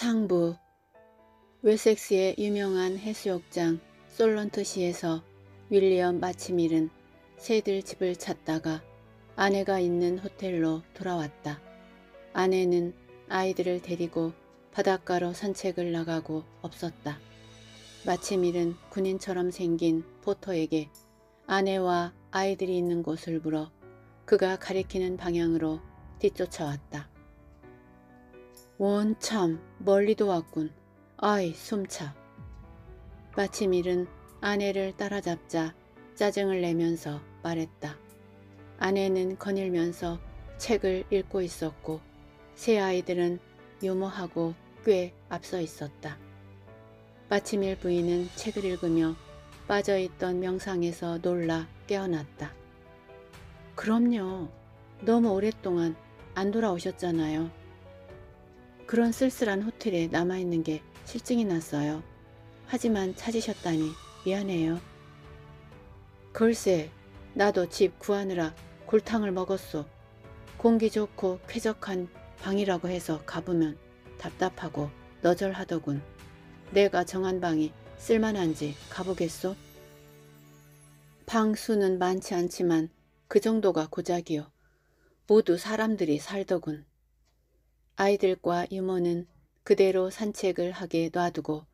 상부 웰섹스의 유명한 해수욕장 솔런트시에서 윌리엄 마치밀은 새들 집을 찾다가 아내가 있는 호텔로 돌아왔다. 아내는 아이들을 데리고 바닷가로 산책을 나가고 없었다. 마치밀은 군인처럼 생긴 포터에게 아내와 아이들이 있는 곳을 물어 그가 가리키는 방향으로 뒤쫓아왔다. 원참 멀리도 왔군. 아이 숨차. 마침 일은 아내를 따라잡자 짜증을 내면서 말했다. 아내는 거닐면서 책을 읽고 있었고 세 아이들은 유모하고 꽤 앞서 있었다. 마침일 부인은 책을 읽으며 빠져있던 명상에서 놀라 깨어났다. 그럼요. 너무 오랫동안 안 돌아오셨잖아요. 그런 쓸쓸한 호텔에 남아있는 게 실증이 났어요. 하지만 찾으셨다니 미안해요. 글쎄, 나도 집 구하느라 골탕을 먹었소. 공기 좋고 쾌적한 방이라고 해서 가보면 답답하고 너절하더군. 내가 정한 방이 쓸만한지 가보겠소? 방 수는 많지 않지만 그 정도가 고작이요. 모두 사람들이 살더군. 아이들과 유모는 그대로 산책을 하게 놔두고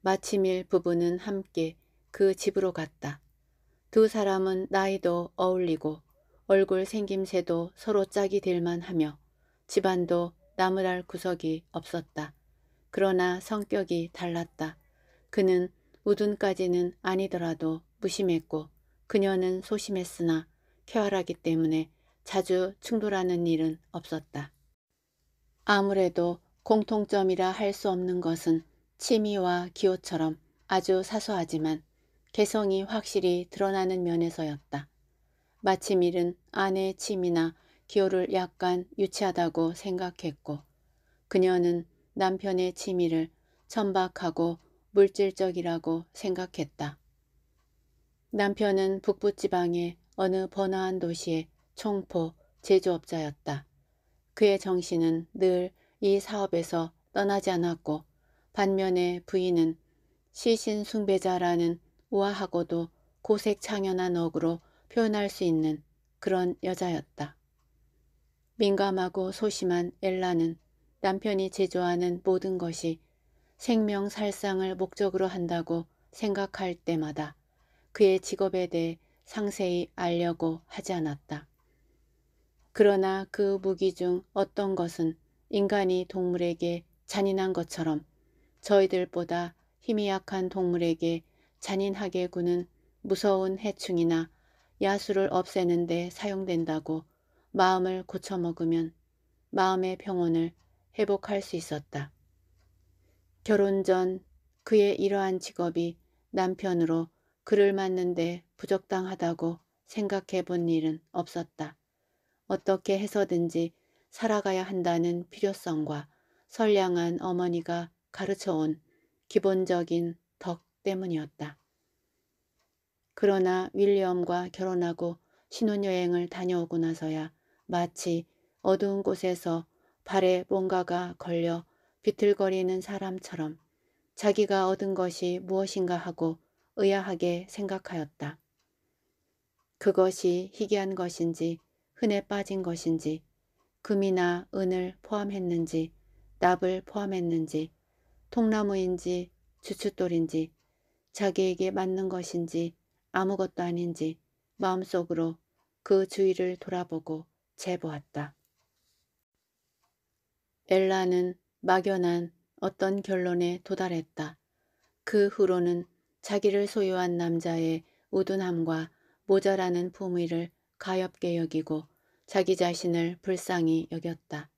마침일 부부는 함께 그 집으로 갔다. 두 사람은 나이도 어울리고 얼굴 생김새도 서로 짝이 될만 하며 집안도 나무랄 구석이 없었다. 그러나 성격이 달랐다. 그는 우둔까지는 아니더라도 무심했고 그녀는 소심했으나 쾌활하기 때문에 자주 충돌하는 일은 없었다. 아무래도 공통점이라 할 수 없는 것은 취미와 기호처럼 아주 사소하지만 개성이 확실히 드러나는 면에서였다. 마침 일은 아내의 취미나 기호를 약간 유치하다고 생각했고 그녀는 남편의 취미를 천박하고 물질적이라고 생각했다. 남편은 북부지방의 어느 번화한 도시의 총포 제조업자였다. 그의 정신은 늘 이 사업에서 떠나지 않았고 반면에 부인은 시신 숭배자라는 우아하고도 고색창연한 어구로 표현할 수 있는 그런 여자였다. 민감하고 소심한 엘라는 남편이 제조하는 모든 것이 생명 살상을 목적으로 한다고 생각할 때마다 그의 직업에 대해 상세히 알려고 하지 않았다. 그러나 그 무기 중 어떤 것은 인간이 동물에게 잔인한 것처럼 저희들보다 힘이 약한 동물에게 잔인하게 구는 무서운 해충이나 야수를 없애는 데 사용된다고 마음을 고쳐먹으면 마음의 병원을 회복할 수 있었다. 결혼 전 그의 이러한 직업이 남편으로 그를 맞는데 부적당하다고 생각해 본 일은 없었다. 어떻게 해서든지 살아가야 한다는 필요성과 선량한 어머니가 가르쳐온 기본적인 덕 때문이었다. 그러나 윌리엄과 결혼하고 신혼여행을 다녀오고 나서야 마치 어두운 곳에서 발에 뭔가가 걸려 비틀거리는 사람처럼 자기가 얻은 것이 무엇인가 하고 의아하게 생각하였다. 그것이 희귀한 것인지 흔에 빠진 것인지 금이나 은을 포함했는지 납을 포함했는지 통나무인지 주춧돌인지 자기에게 맞는 것인지 아무것도 아닌지 마음속으로 그 주위를 돌아보고 재보았다. 엘라는 막연한 어떤 결론에 도달했다. 그 후로는 자기를 소유한 남자의 우둔함과 모자라는 품위를 가엽게 여기고 자기 자신을 불쌍히 여겼다.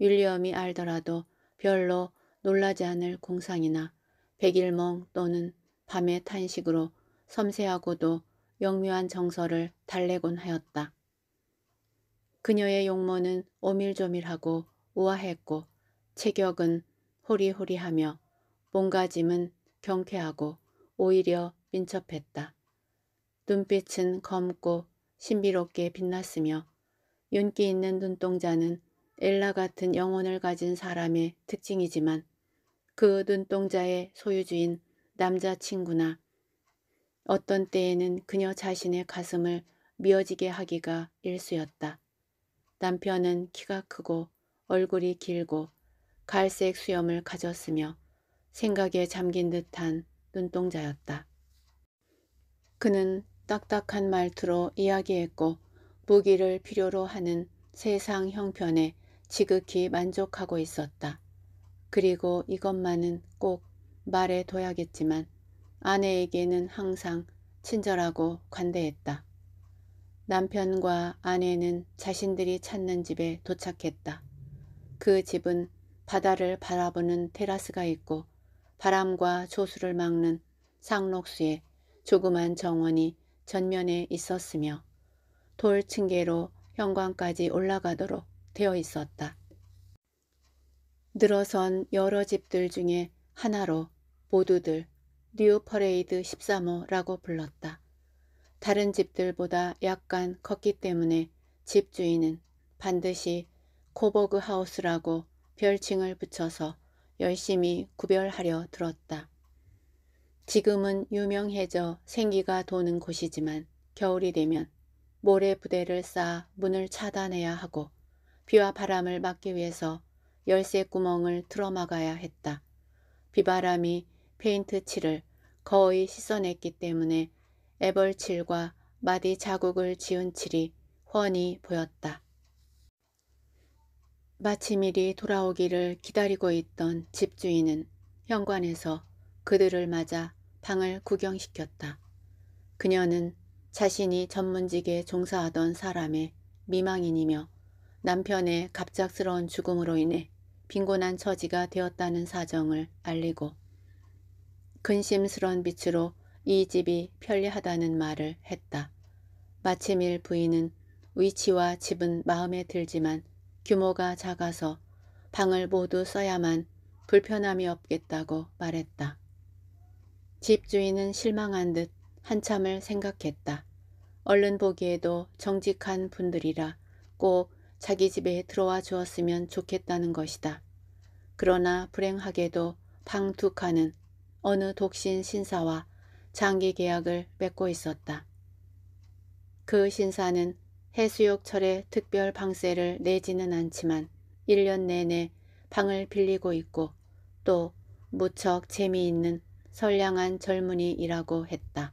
윌리엄이 알더라도 별로 놀라지 않을 공상이나 백일몽 또는 밤의 탄식으로 섬세하고도 영묘한 정서를 달래곤 하였다. 그녀의 용모는 오밀조밀하고 우아했고 체격은 호리호리하며 몸가짐은 경쾌하고 오히려 민첩했다. 눈빛은 검고 신비롭게 빛났으며 윤기 있는 눈동자는 엘라 같은 영혼을 가진 사람의 특징이지만 그 눈동자의 소유주인 남자친구나 어떤 때에는 그녀 자신의 가슴을 미어지게 하기가 일쑤였다. 남편은 키가 크고 얼굴이 길고 갈색 수염을 가졌으며 생각에 잠긴 듯한 눈동자였다. 그는 딱딱한 말투로 이야기했고 무기를 필요로 하는 세상 형편에 지극히 만족하고 있었다. 그리고 이것만은 꼭 말해둬야겠지만 아내에게는 항상 친절하고 관대했다. 남편과 아내는 자신들이 찾는 집에 도착했다. 그 집은 바다를 바라보는 테라스가 있고 바람과 조수를 막는 상록수의 조그만 정원이 전면에 있었으며 돌층계로 현관까지 올라가도록 되어 있었다. 늘어선 여러 집들 중에 하나로 모두들 뉴 퍼레이드 13호라고 불렀다. 다른 집들보다 약간 컸기 때문에 집주인은 반드시 코버그 하우스라고 별칭을 붙여서 열심히 구별하려 들었다. 지금은 유명해져 생기가 도는 곳이지만 겨울이 되면 모래 부대를 쌓아 문을 차단해야 하고 비와 바람을 막기 위해서 열쇠 구멍을 틀어막아야 했다. 비바람이 페인트 칠을 거의 씻어냈기 때문에 애벌칠과 마디 자국을 지운 칠이 훤히 보였다. 마침 일이 돌아오기를 기다리고 있던 집주인은 현관에서 그들을 맞아 방을 구경시켰다. 그녀는 자신이 전문직에 종사하던 사람의 미망인이며 남편의 갑작스러운 죽음으로 인해 빈곤한 처지가 되었다는 사정을 알리고 근심스러운 빛으로 이 집이 편리하다는 말을 했다. 마침일 부인은 위치와 집은 마음에 들지만 규모가 작아서 방을 모두 써야만 불편함이 없겠다고 말했다. 집주인은 실망한 듯 한참을 생각했다. 얼른 보기에도 정직한 분들이라 꼭 자기 집에 들어와 주었으면 좋겠다는 것이다. 그러나 불행하게도 방 두 칸은 어느 독신 신사와 장기 계약을 맺고 있었다. 그 신사는 해수욕철에 특별 방세를 내지는 않지만 1년 내내 방을 빌리고 있고 또 무척 재미있는 선량한 젊은이이라고 했다.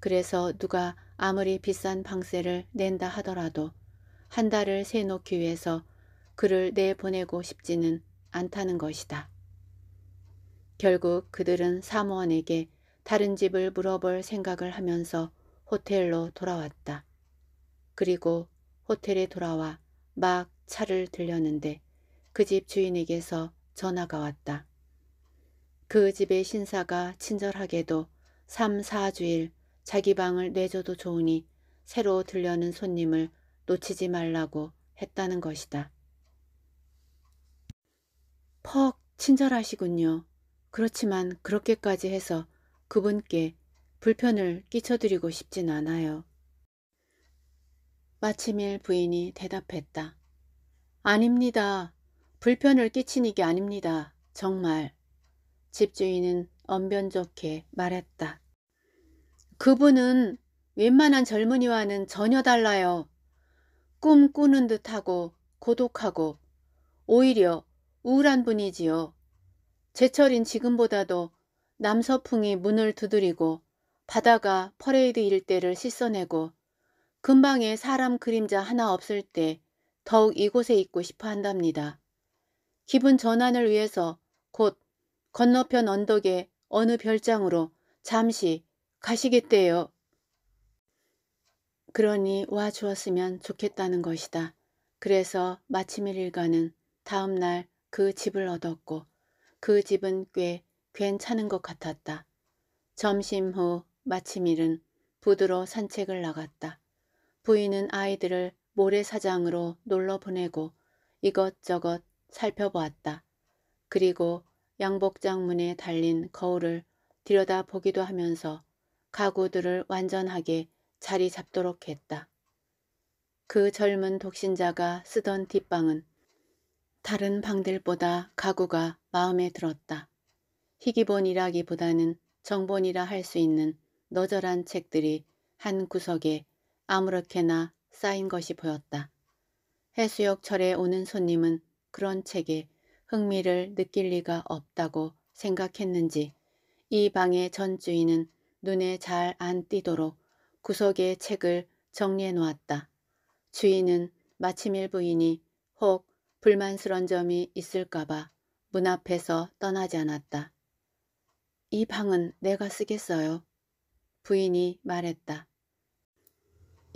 그래서 누가 아무리 비싼 방세를 낸다 하더라도 한 달을 세놓기 위해서 그를 내보내고 싶지는 않다는 것이다. 결국 그들은 사무원에게 다른 집을 물어볼 생각을 하면서 호텔로 돌아왔다. 그리고 호텔에 돌아와 막 차를 들렸는데 그 집 주인에게서 전화가 왔다. 그 집의 신사가 친절하게도 3, 4주일 자기 방을 내줘도 좋으니 새로 들려는 손님을 놓치지 말라고 했다는 것이다. 퍽 친절하시군요. 그렇지만 그렇게까지 해서 그분께 불편을 끼쳐드리고 싶진 않아요. 마침일 부인이 대답했다. 아닙니다. 불편을 끼치는게 아닙니다. 정말. 집주인은 언변 좋게 말했다. 그분은 웬만한 젊은이와는 전혀 달라요. 꿈 꾸는 듯하고 고독하고 오히려 우울한 분이지요. 제철인 지금보다도 남서풍이 문을 두드리고 바다가 퍼레이드 일대를 씻어내고 금방에 사람 그림자 하나 없을 때 더욱 이곳에 있고 싶어 한답니다. 기분 전환을 위해서 곧 건너편 언덕의 어느 별장으로 잠시 가시겠대요. 그러니 와 주었으면 좋겠다는 것이다. 그래서 마침일 일가는 다음날 그 집을 얻었고 그 집은 꽤 괜찮은 것 같았다. 점심 후 마침일은 부두로 산책을 나갔다. 부인은 아이들을 모래사장으로 놀러 보내고 이것저것 살펴보았다. 그리고 양복장 문에 달린 거울을 들여다보기도 하면서 가구들을 완전하게 자리 잡도록 했다. 그 젊은 독신자가 쓰던 뒷방은 다른 방들보다 가구가 마음에 들었다. 희기본이라기보다는 정본이라 할 수 있는 너절한 책들이 한 구석에 아무렇게나 쌓인 것이 보였다. 해수욕철에 오는 손님은 그런 책에 흥미를 느낄 리가 없다고 생각했는지 이 방의 전 주인은 눈에 잘 안 띄도록 구석에 책을 정리해 놓았다. 주인은 마침일 부인이 혹 불만스런 점이 있을까봐 문 앞에서 떠나지 않았다. 이 방은 내가 쓰겠어요. 부인이 말했다.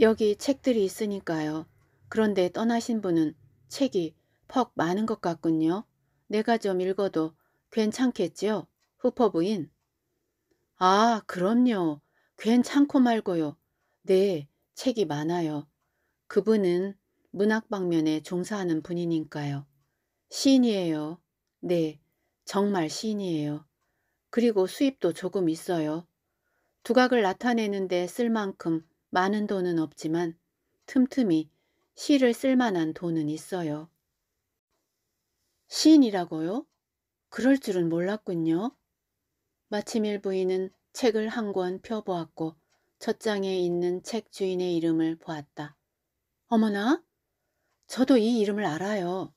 여기 책들이 있으니까요. 그런데 떠나신 분은 책이 퍽 많은 것 같군요. 내가 좀 읽어도 괜찮겠지요? 후퍼 부인. 아, 그럼요. 괜찮고 말고요. 네, 책이 많아요. 그분은 문학 방면에 종사하는 분이니까요. 시인이에요. 네, 정말 시인이에요. 그리고 수입도 조금 있어요. 두각을 나타내는데 쓸 만큼 많은 돈은 없지만 틈틈이 시를 쓸 만한 돈은 있어요. 시인이라고요? 그럴 줄은 몰랐군요. 마침일 부인은 책을 한 권 펴보았고 첫 장에 있는 책 주인의 이름을 보았다. 어머나? 저도 이 이름을 알아요.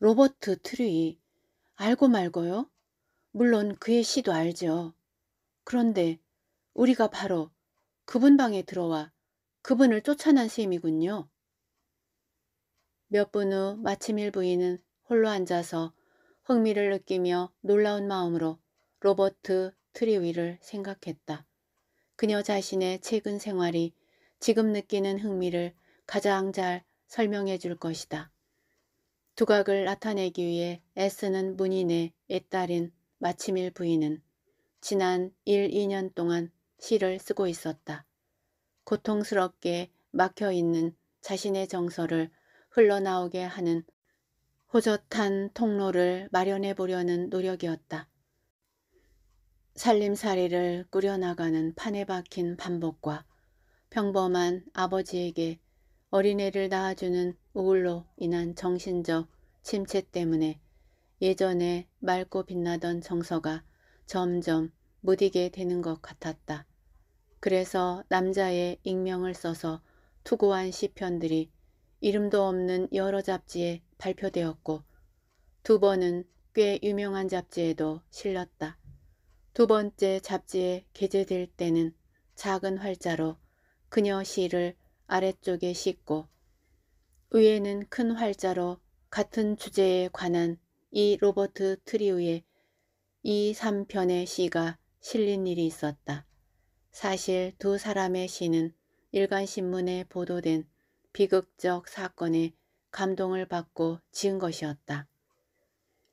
로버트 트리 알고 말고요? 물론 그의 시도 알죠. 그런데 우리가 바로 그분 방에 들어와 그분을 쫓아난 셈이군요. 몇 분 후 마침일 부인은 홀로 앉아서 흥미를 느끼며 놀라운 마음으로 로버트 트리위를 생각했다. 그녀 자신의 최근 생활이 지금 느끼는 흥미를 가장 잘 설명해 줄 것이다. 두각을 나타내기 위해 애쓰는 문인의 애딸인 마침일 부인은 지난 1, 2년 동안 시를 쓰고 있었다. 고통스럽게 막혀있는 자신의 정서를 흘러나오게 하는 호젓한 통로를 마련해 보려는 노력이었다. 살림살이를 꾸려나가는 판에 박힌 반복과 평범한 아버지에게 어린애를 낳아주는 우울로 인한 정신적 침체 때문에 예전에 맑고 빛나던 정서가 점점 무디게 되는 것 같았다. 그래서 남자의 익명을 써서 투고한 시편들이 이름도 없는 여러 잡지에 발표되었고 두 번은 꽤 유명한 잡지에도 실렸다. 두 번째 잡지에 게재될 때는 작은 활자로 그녀 시를 아래쪽에 싣고 위에는 큰 활자로 같은 주제에 관한 이 로버트 트리우의 이 3편의 시가 실린 일이 있었다. 사실 두 사람의 시는 일간신문에 보도된 비극적 사건에 감동을 받고 지은 것이었다.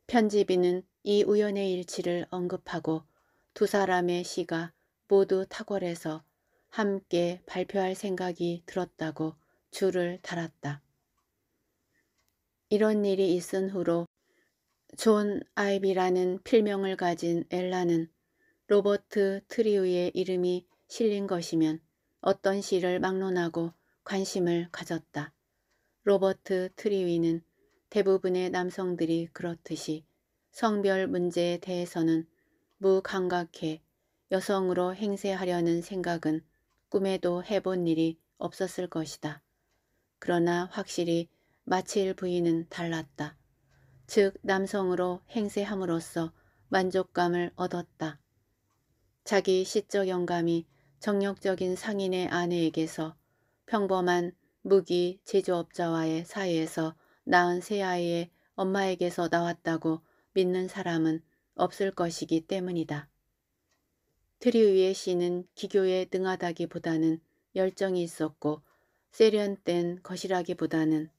편집인은 이 우연의 일치를 언급하고 두 사람의 시가 모두 탁월해서 함께 발표할 생각이 들었다고 줄을 달았다. 이런 일이 있은 후로 존 아이비라는 필명을 가진 엘라는 로버트 트리우의 이름이 실린 것이면 어떤 시를 막론하고 관심을 가졌다. 로버트 트리위는 대부분의 남성들이 그렇듯이 성별 문제에 대해서는 무감각해 여성으로 행세하려는 생각은 꿈에도 해본 일이 없었을 것이다. 그러나 확실히 마칠 부인은 달랐다. 즉 남성으로 행세함으로써 만족감을 얻었다. 자기 시적 영감이 정력적인 상인의 아내에게서 평범한 무기 제조업자와의 사이에서 낳은 새 아이의 엄마에게서 나왔다고 믿는 사람은 없을 것이기 때문이다. 트리우의 시는 기교에 능하다기보다는 열정이 있었고 세련된 것이라기보다는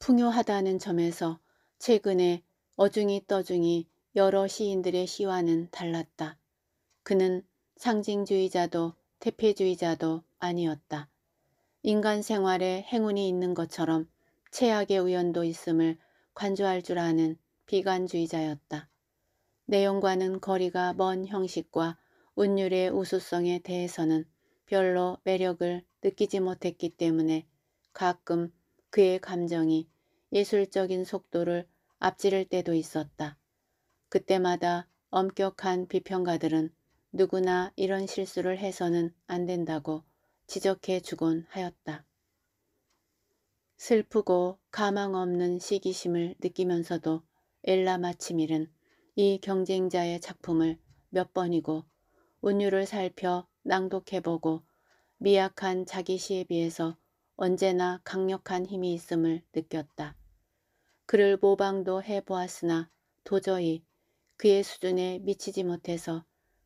풍요하다는 점에서 최근에 어중이 떠중이 여러 시인들의 시와는 달랐다. 그는 상징주의자도 태폐주의자도 아니었다. 인간 생활에 행운이 있는 것처럼 최악의 우연도 있음을 관조할 줄 아는 비관주의자였다. 내용과는 거리가 먼 형식과 운율의 우수성에 대해서는 별로 매력을 느끼지 못했기 때문에 가끔 그의 감정이 예술적인 속도를 앞지를 때도 있었다. 그때마다 엄격한 비평가들은 누구나 이런 실수를 해서는 안 된다고 지적해 주곤 하였다. 슬프고 가망 없는 시기심을 느끼면서도 엘라 마치밀은 이 경쟁자의 작품을 몇 번이고 운율을 살펴 낭독해보고 미약한 자기 시에 비해서 언제나 강력한 힘이 있음을 느꼈다. 그를 모방도 해보았으나 도저히 그의 수준에 미치지 못해서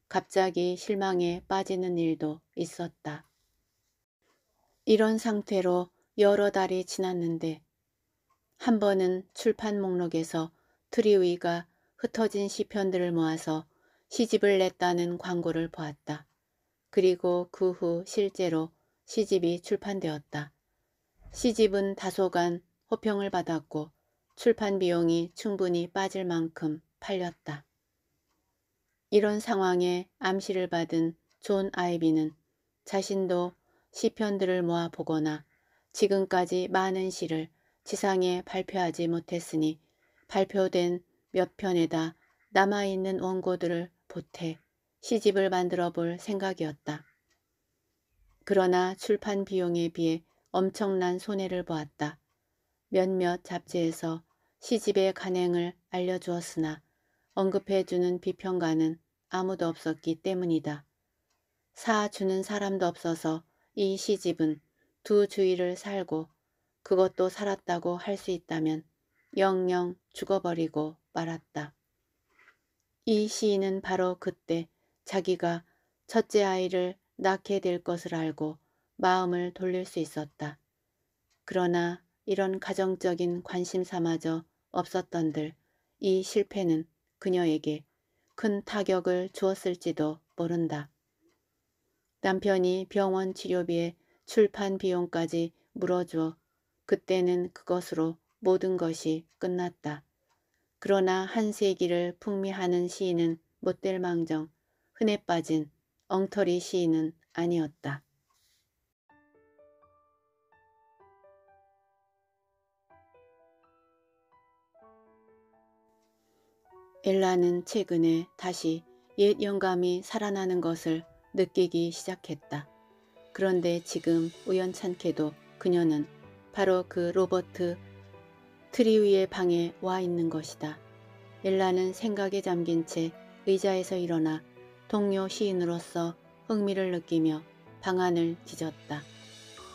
갑자기 실망에 빠지는 일도 있었다. 이런 상태로 여러 달이 지났는데 한 번은 출판 목록에서 트리위가 흩어진 시편들을 모아서 시집을 냈다는 광고를 보았다. 그리고 그 후 실제로 시집이 출판되었다. 시집은 다소간 호평을 받았고 출판 비용이 충분히 빠질 만큼 팔렸다. 이런 상황에 암시를 받은 존 아이비는 자신도 시편들을 모아 보거나 지금까지 많은 시를 지상에 발표하지 못했으니 발표된 몇 편에다 남아있는 원고들을 보태 시집을 만들어 볼 생각이었다. 그러나 출판 비용에 비해 엄청난 손해를 보았다. 몇몇 잡지에서 시집의 간행을 알려주었으나 언급해주는 비평가는 아무도 없었기 때문이다. 사주는 사람도 없어서 이 시집은 두주일를 살고 그것도 살았다고 할 수 있다면 영영 죽어버리고 말았다. 이 시인은 바로 그때 자기가 첫째 아이를 낳게 될 것을 알고 마음을 돌릴 수 있었다. 그러나 이런 가정적인 관심사마저 없었던들 이 실패는 그녀에게 큰 타격을 주었을지도 모른다. 남편이 병원 치료비에 출판 비용까지 물어주어 그때는 그것으로 모든 것이 끝났다. 그러나 한 세기를 풍미하는 시인은 못될 망정, 흔해 빠진 엉터리 시인은 아니었다. 엘라는 최근에 다시 옛 영감이 살아나는 것을 느끼기 시작했다. 그런데 지금 우연찮게도 그녀는 바로 그 로버트 트리위의 방에 와 있는 것이다. 엘라는 생각에 잠긴 채 의자에서 일어나 동료 시인으로서 흥미를 느끼며 방 안을 뒤졌다.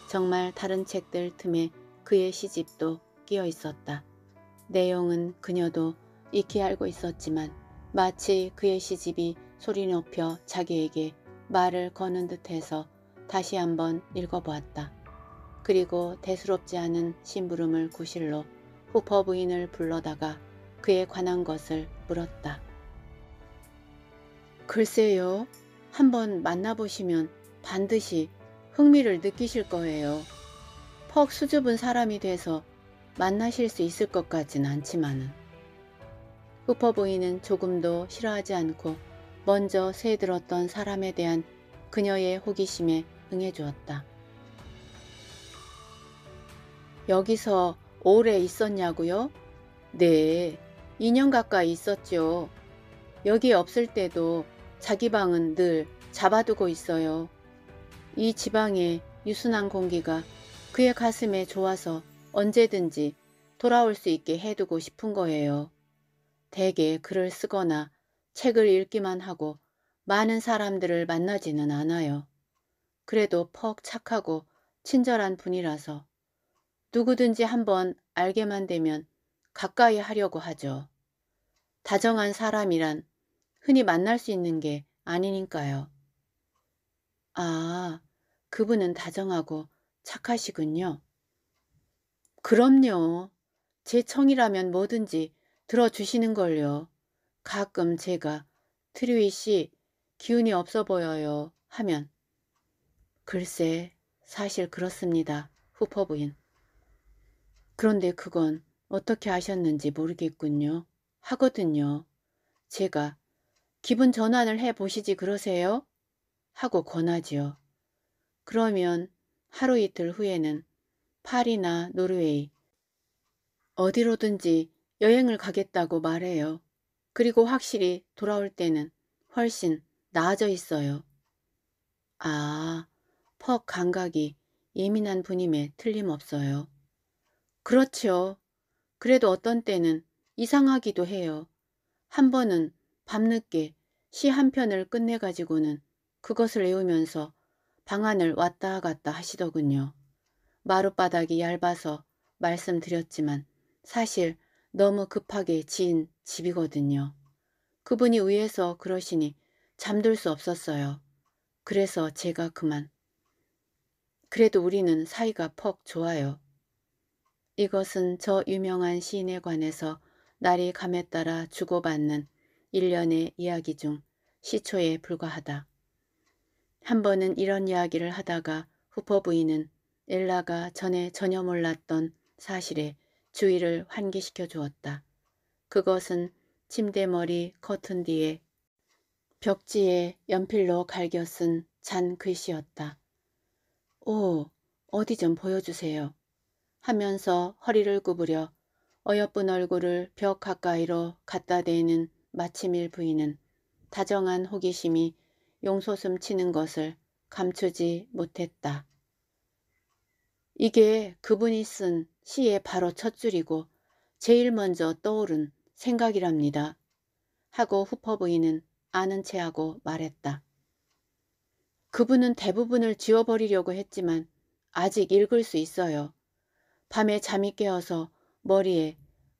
정말 다른 책들 틈에 그의 시집도 끼어 있었다. 내용은 그녀도 익히 알고 있었지만 마치 그의 시집이 소리 높여 자기에게 말을 거는 듯해서 다시 한번 읽어보았다. 그리고 대수롭지 않은 심부름을 구실로 후퍼 부인을 불러다가 그에 관한 것을 물었다. 글쎄요. 한번 만나보시면 반드시 흥미를 느끼실 거예요. 퍽 수줍은 사람이 돼서 만나실 수 있을 것같진 않지만은. 후퍼 부인은 조금도 싫어하지 않고 먼저 새들었던 사람에 대한 그녀의 호기심에 응해주었다. 여기서 오래 있었냐고요? 네, 2년 가까이 있었죠. 여기 없을 때도 자기 방은 늘 잡아두고 있어요. 이 지방의 유순한 공기가 그의 가슴에 좋아서 언제든지 돌아올 수 있게 해두고 싶은 거예요. 대개 글을 쓰거나 책을 읽기만 하고 많은 사람들을 만나지는 않아요. 그래도 퍽 착하고 친절한 분이라서 누구든지 한번 알게만 되면 가까이 하려고 하죠. 다정한 사람이란 흔히 만날 수 있는 게 아니니까요. 아, 그분은 다정하고 착하시군요. 그럼요. 제 청이라면 뭐든지 들어주시는 걸요. 가끔 제가 트리위 씨 기운이 없어 보여요 하면 글쎄 사실 그렇습니다. 후퍼부인 그런데 그건 어떻게 아셨는지 모르겠군요. 하거든요. 제가 기분 전환을 해보시지 그러세요? 하고 권하지요. 그러면 하루 이틀 후에는 파리나 노르웨이 어디로든지 여행을 가겠다고 말해요. 그리고 확실히 돌아올 때는 훨씬 나아져 있어요. 아, 퍽 감각이 예민한 분임에 틀림없어요. 그렇지요. 그래도 어떤 때는 이상하기도 해요. 한 번은 밤늦게 시 한 편을 끝내가지고는 그것을 외우면서 방안을 왔다 갔다 하시더군요. 마룻바닥이 얇아서 말씀드렸지만 사실 너무 급하게 지은 집이거든요. 그분이 위에서 그러시니 잠들 수 없었어요. 그래서 제가 그만. 그래도 우리는 사이가 퍽 좋아요. 이것은 저 유명한 시인에 관해서 날이 감에 따라 주고받는 일련의 이야기 중 시초에 불과하다. 한 번은 이런 이야기를 하다가 후퍼 부인은 엘라가 전에 전혀 몰랐던 사실에 주의를 환기시켜 주었다. 그것은 침대머리 커튼 뒤에 벽지에 연필로 갈겨 쓴 잔 글씨였다. 오, 어디 좀 보여주세요. 하면서 허리를 구부려 어여쁜 얼굴을 벽 가까이로 갖다 대는 마침일 부인은 다정한 호기심이 용솟음 치는 것을 감추지 못했다. 이게 그분이 쓴 시의 바로 첫 줄이고 제일 먼저 떠오른 생각이랍니다. 하고 후퍼 부인은 아는 체하고 말했다. 그분은 대부분을 지워버리려고 했지만 아직 읽을 수 있어요. 밤에 잠이 깨어서 머리에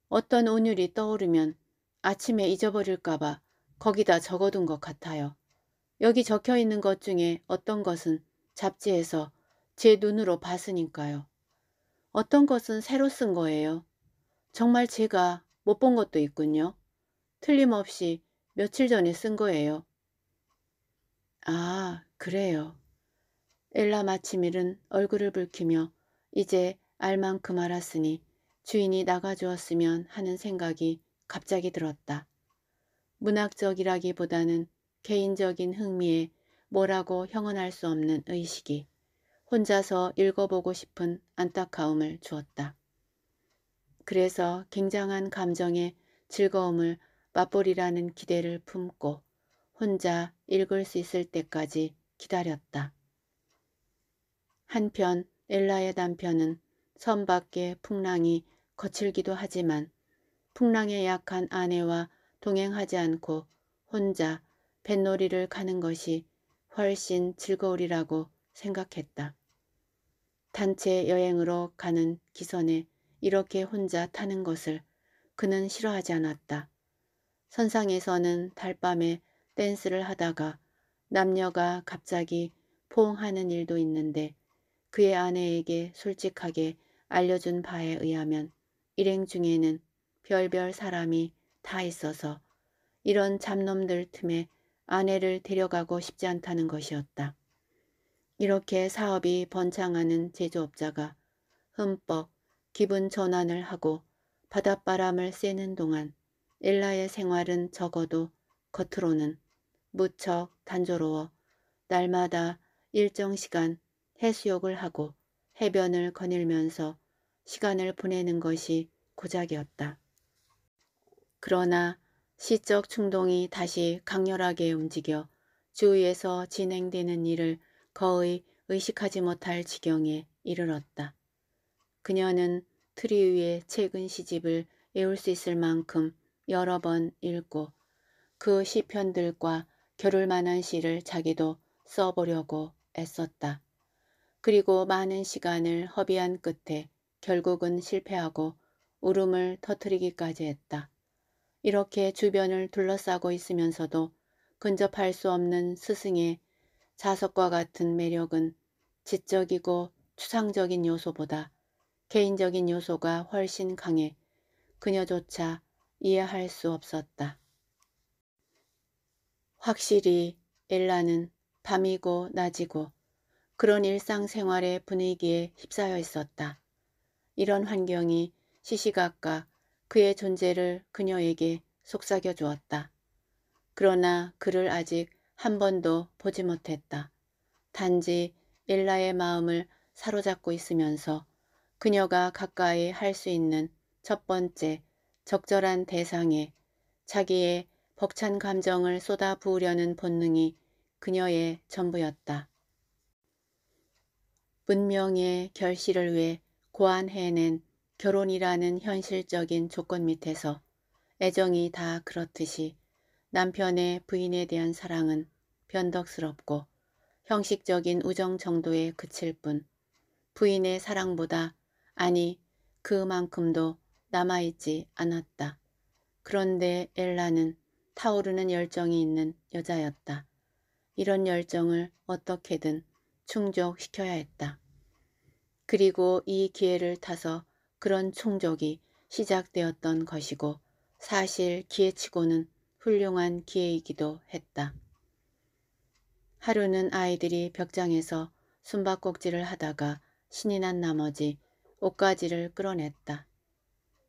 어떤 온율이 떠오르면 아침에 잊어버릴까봐 거기다 적어둔 것 같아요. 여기 적혀있는 것 중에 어떤 것은 잡지에서 제 눈으로 봤으니까요. 어떤 것은 새로 쓴 거예요. 정말 제가 못 본 것도 있군요. 틀림없이 며칠 전에 쓴 거예요. 아, 그래요. 엘라 마치밀은 얼굴을 붉히며 이제 알만큼 알았으니 주인이 나가주었으면 하는 생각이 갑자기 들었다. 문학적이라기보다는 개인적인 흥미에 뭐라고 형언할 수 없는 의식이 혼자서 읽어보고 싶은 안타까움을 주었다. 그래서 굉장한 감정의 즐거움을 맛보리라는 기대를 품고 혼자 읽을 수 있을 때까지 기다렸다. 한편 엘라의 남편은 섬 밖의 풍랑이 거칠기도 하지만 풍랑에 약한 아내와 동행하지 않고 혼자 뱃놀이를 가는 것이 훨씬 즐거우리라고 생각했다. 단체 여행으로 가는 기선에 이렇게 혼자 타는 것을 그는 싫어하지 않았다. 선상에서는 달밤에 댄스를 하다가 남녀가 갑자기 포옹하는 일도 있는데 그의 아내에게 솔직하게 알려준 바에 의하면 일행 중에는 별별 사람이 다 있어서 이런 잡놈들 틈에 아내를 데려가고 싶지 않다는 것이었다. 이렇게 사업이 번창하는 제조업자가 흠뻑 기분 전환을 하고 바닷바람을 쐬는 동안 엘라의 생활은 적어도 겉으로는 무척 단조로워 날마다 일정 시간 해수욕을 하고 해변을 거닐면서 시간을 보내는 것이 고작이었다. 그러나 시적 충동이 다시 강렬하게 움직여 주위에서 진행되는 일을 거의 의식하지 못할 지경에 이르렀다. 그녀는 트리 위에 최근 시집을 외울 수 있을 만큼 여러 번 읽고 그 시편들과 겨룰 만한 시를 자기도 써보려고 애썼다. 그리고 많은 시간을 허비한 끝에 결국은 실패하고 울음을 터뜨리기까지 했다. 이렇게 주변을 둘러싸고 있으면서도 근접할 수 없는 스승의 자석과 같은 매력은 지적이고 추상적인 요소보다 개인적인 요소가 훨씬 강해 그녀조차 이해할 수 없었다. 확실히 엘라는 밤이고 낮이고 그런 일상생활의 분위기에 휩싸여 있었다. 이런 환경이 시시각각 그의 존재를 그녀에게 속삭여 주었다. 그러나 그를 아직 한 번도 보지 못했다. 단지 일라의 마음을 사로잡고 있으면서 그녀가 가까이 할 수 있는 첫 번째 적절한 대상에 자기의 벅찬 감정을 쏟아 부으려는 본능이 그녀의 전부였다. 문명의 결실을 위해 고안해낸 결혼이라는 현실적인 조건 밑에서 애정이 다 그렇듯이 남편의 부인에 대한 사랑은 변덕스럽고 형식적인 우정 정도에 그칠 뿐 부인의 사랑보다 아니 그만큼도 남아있지 않았다. 그런데 엘라는 타오르는 열정이 있는 여자였다. 이런 열정을 어떻게든 충족시켜야 했다. 그리고 이 기회를 타서 그런 충족이 시작되었던 것이고 사실 기회치고는 훌륭한 기회이기도 했다. 하루는 아이들이 벽장에서 숨바꼭질을 하다가 신이 난 나머지 옷가지를 끌어냈다.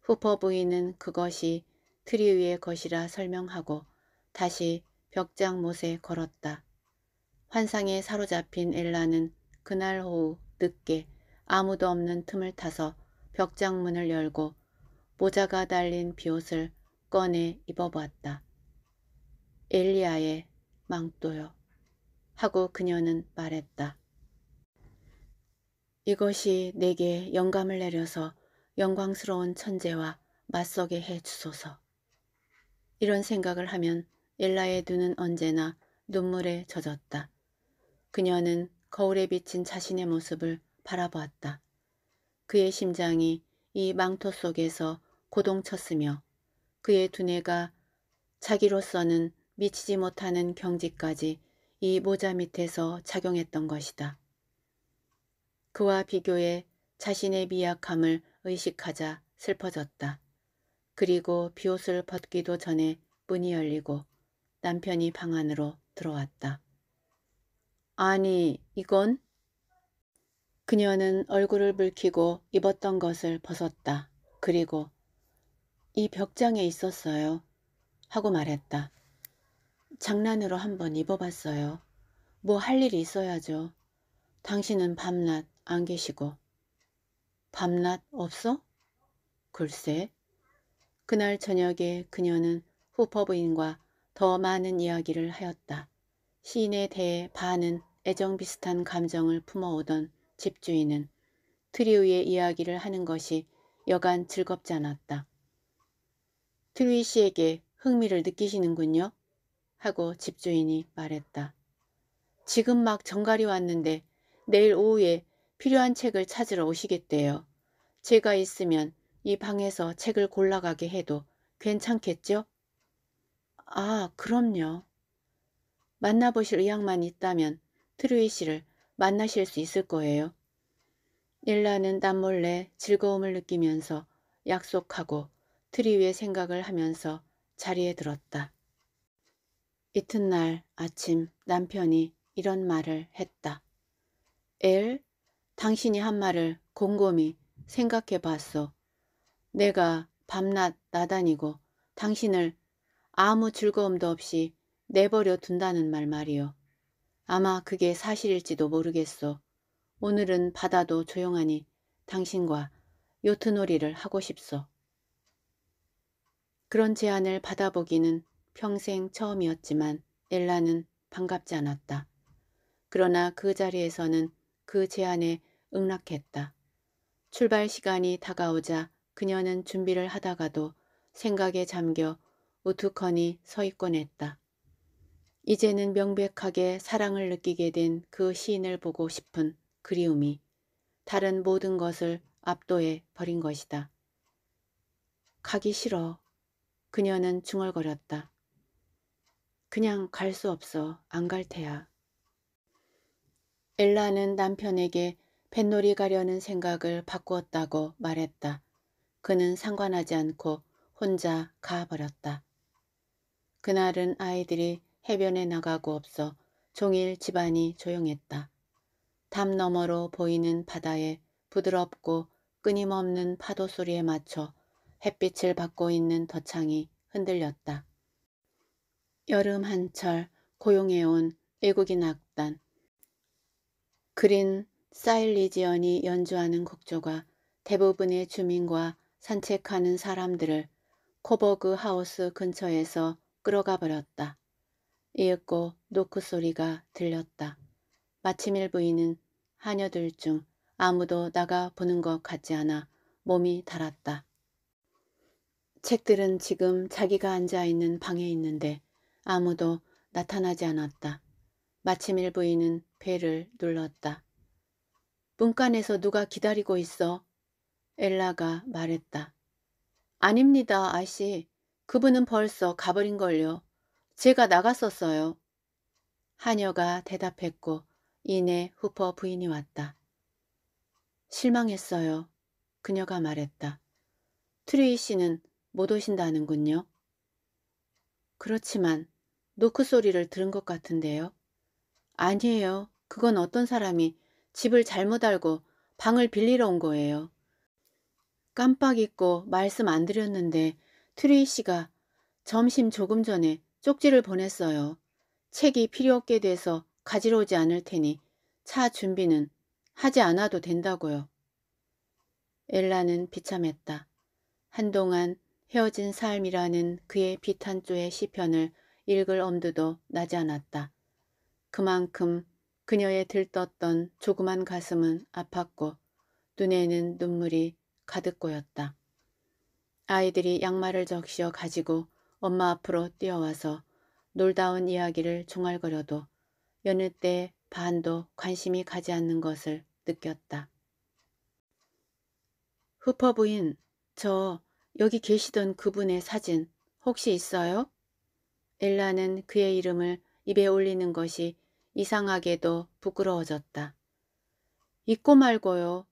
후퍼 부인은 그것이 트리 위의 것이라 설명하고 다시 벽장 못에 걸었다. 환상에 사로잡힌 엘라는 그날 오후 늦게 아무도 없는 틈을 타서 벽장문을 열고 모자가 달린 비옷을 꺼내 입어보았다. 엘리야의 망토요. 하고 그녀는 말했다. 이것이 내게 영감을 내려서 영광스러운 천재와 맞서게 해주소서. 이런 생각을 하면 엘라의 눈은 언제나 눈물에 젖었다. 그녀는 거울에 비친 자신의 모습을 바라보았다. 그의 심장이 이 망토 속에서 고동쳤으며 그의 두뇌가 자기로서는 미치지 못하는 경지까지 이 모자 밑에서 작용했던 것이다. 그와 비교해 자신의 미약함을 의식하자 슬퍼졌다. 그리고 비옷을 벗기도 전에 문이 열리고 남편이 방 안으로 들어왔다. 아니, 이건? 그녀는 얼굴을 붉히고 입었던 것을 벗었다. 그리고 이 벽장에 있었어요. 하고 말했다. 장난으로 한번 입어봤어요. 뭐 할 일이 있어야죠. 당신은 밤낮 안 계시고. 밤낮 없어? 글쎄. 그날 저녁에 그녀는 후퍼 부인과 더 많은 이야기를 하였다. 시인에 대해 반은 애정 비슷한 감정을 품어오던 집주인은 트리우의 이야기를 하는 것이 여간 즐겁지 않았다. 트리우 씨에게 흥미를 느끼시는군요. 하고 집주인이 말했다. 지금 막 정갈이 왔는데 내일 오후에 필요한 책을 찾으러 오시겠대요. 제가 있으면 이 방에서 책을 골라가게 해도 괜찮겠죠? 아, 그럼요. 만나보실 의향만 있다면 트루이 씨를 만나실 수 있을 거예요. 일라는 땀몰래 즐거움을 느끼면서 약속하고 트리위의 생각을 하면서 자리에 들었다. 이튿날 아침 남편이 이런 말을 했다. 엘, 당신이 한 말을 곰곰이 생각해 봤어. 내가 밤낮 나다니고 당신을 아무 즐거움도 없이 내버려 둔다는 말 말이요. 아마 그게 사실일지도 모르겠소. 오늘은 바다도 조용하니 당신과 요트놀이를 하고 싶소. 그런 제안을 받아보기는 평생 처음이었지만 엘라는 반갑지 않았다. 그러나 그 자리에서는 그 제안에 응락했다. 출발 시간이 다가오자 그녀는 준비를 하다가도 생각에 잠겨 우투커니 서있곤 했다. 이제는 명백하게 사랑을 느끼게 된 그 시인을 보고 싶은 그리움이 다른 모든 것을 압도해 버린 것이다. 가기 싫어. 그녀는 중얼거렸다. 그냥 갈 수 없어. 안 갈 테야. 엘라는 남편에게 뱃놀이 가려는 생각을 바꾸었다고 말했다. 그는 상관하지 않고 혼자 가버렸다. 그날은 아이들이 해변에 나가고 없어 종일 집안이 조용했다. 담 너머로 보이는 바다에 부드럽고 끊임없는 파도 소리에 맞춰 햇빛을 받고 있는 덧창이 흔들렸다. 여름 한철 고용해온 외국인 악단 그린 사일리지언이 연주하는 곡조가 대부분의 주민과 산책하는 사람들을 코버그 하우스 근처에서 끌어가 버렸다. 이윽고 노크 소리가 들렸다. 마침일 부인은 하녀들 중 아무도 나가 보는 것 같지 않아 몸이 달았다. 책들은 지금 자기가 앉아 있는 방에 있는데 아무도 나타나지 않았다. 마침일 부인은 배를 눌렀다. 문간에서 누가 기다리고 있어? 엘라가 말했다. 아닙니다, 아씨. 그분은 벌써 가버린걸요. 제가 나갔었어요. 하녀가 대답했고 이내 후퍼 부인이 왔다. 실망했어요. 그녀가 말했다. 트루이 씨는 못 오신다는군요. 그렇지만 노크 소리를 들은 것 같은데요. 아니에요. 그건 어떤 사람이 집을 잘못 알고 방을 빌리러 온 거예요. 깜빡 잊고 말씀 안 드렸는데 트루이 씨가 점심 조금 전에 쪽지를 보냈어요. 책이 필요 없게 돼서 가지러 오지 않을 테니 차 준비는 하지 않아도 된다고요. 엘라는 비참했다. 한동안 헤어진 삶이라는 그의 비탄조의 시편을 읽을 엄두도 나지 않았다. 그만큼 그녀의 들떴던 조그만 가슴은 아팠고 눈에는 눈물이 가득 고였다. 아이들이 양말을 적셔 가지고 엄마 앞으로 뛰어와서 놀다운 이야기를 종알거려도 여느 때 반도 관심이 가지 않는 것을 느꼈다. 후퍼 부인, 저 여기 계시던 그분의 사진 혹시 있어요? 엘라는 그의 이름을 입에 올리는 것이 이상하게도 부끄러워졌다. 잊고 말고요.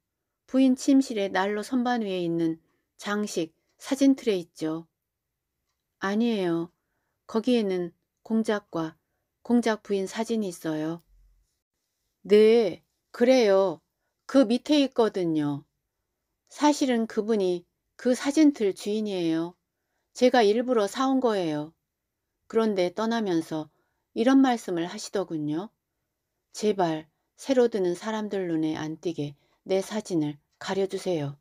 부인 침실의 난로 선반 위에 있는 장식 사진 틀에 있죠. 아니에요. 거기에는 공작과 공작 부인 사진이 있어요. 네, 그래요. 그 밑에 있거든요. 사실은 그분이 그 사진틀 주인이에요. 제가 일부러 사온 거예요. 그런데 떠나면서 이런 말씀을 하시더군요. 제발 새로 드는 사람들 눈에 안 띄게 내 사진을 가려주세요.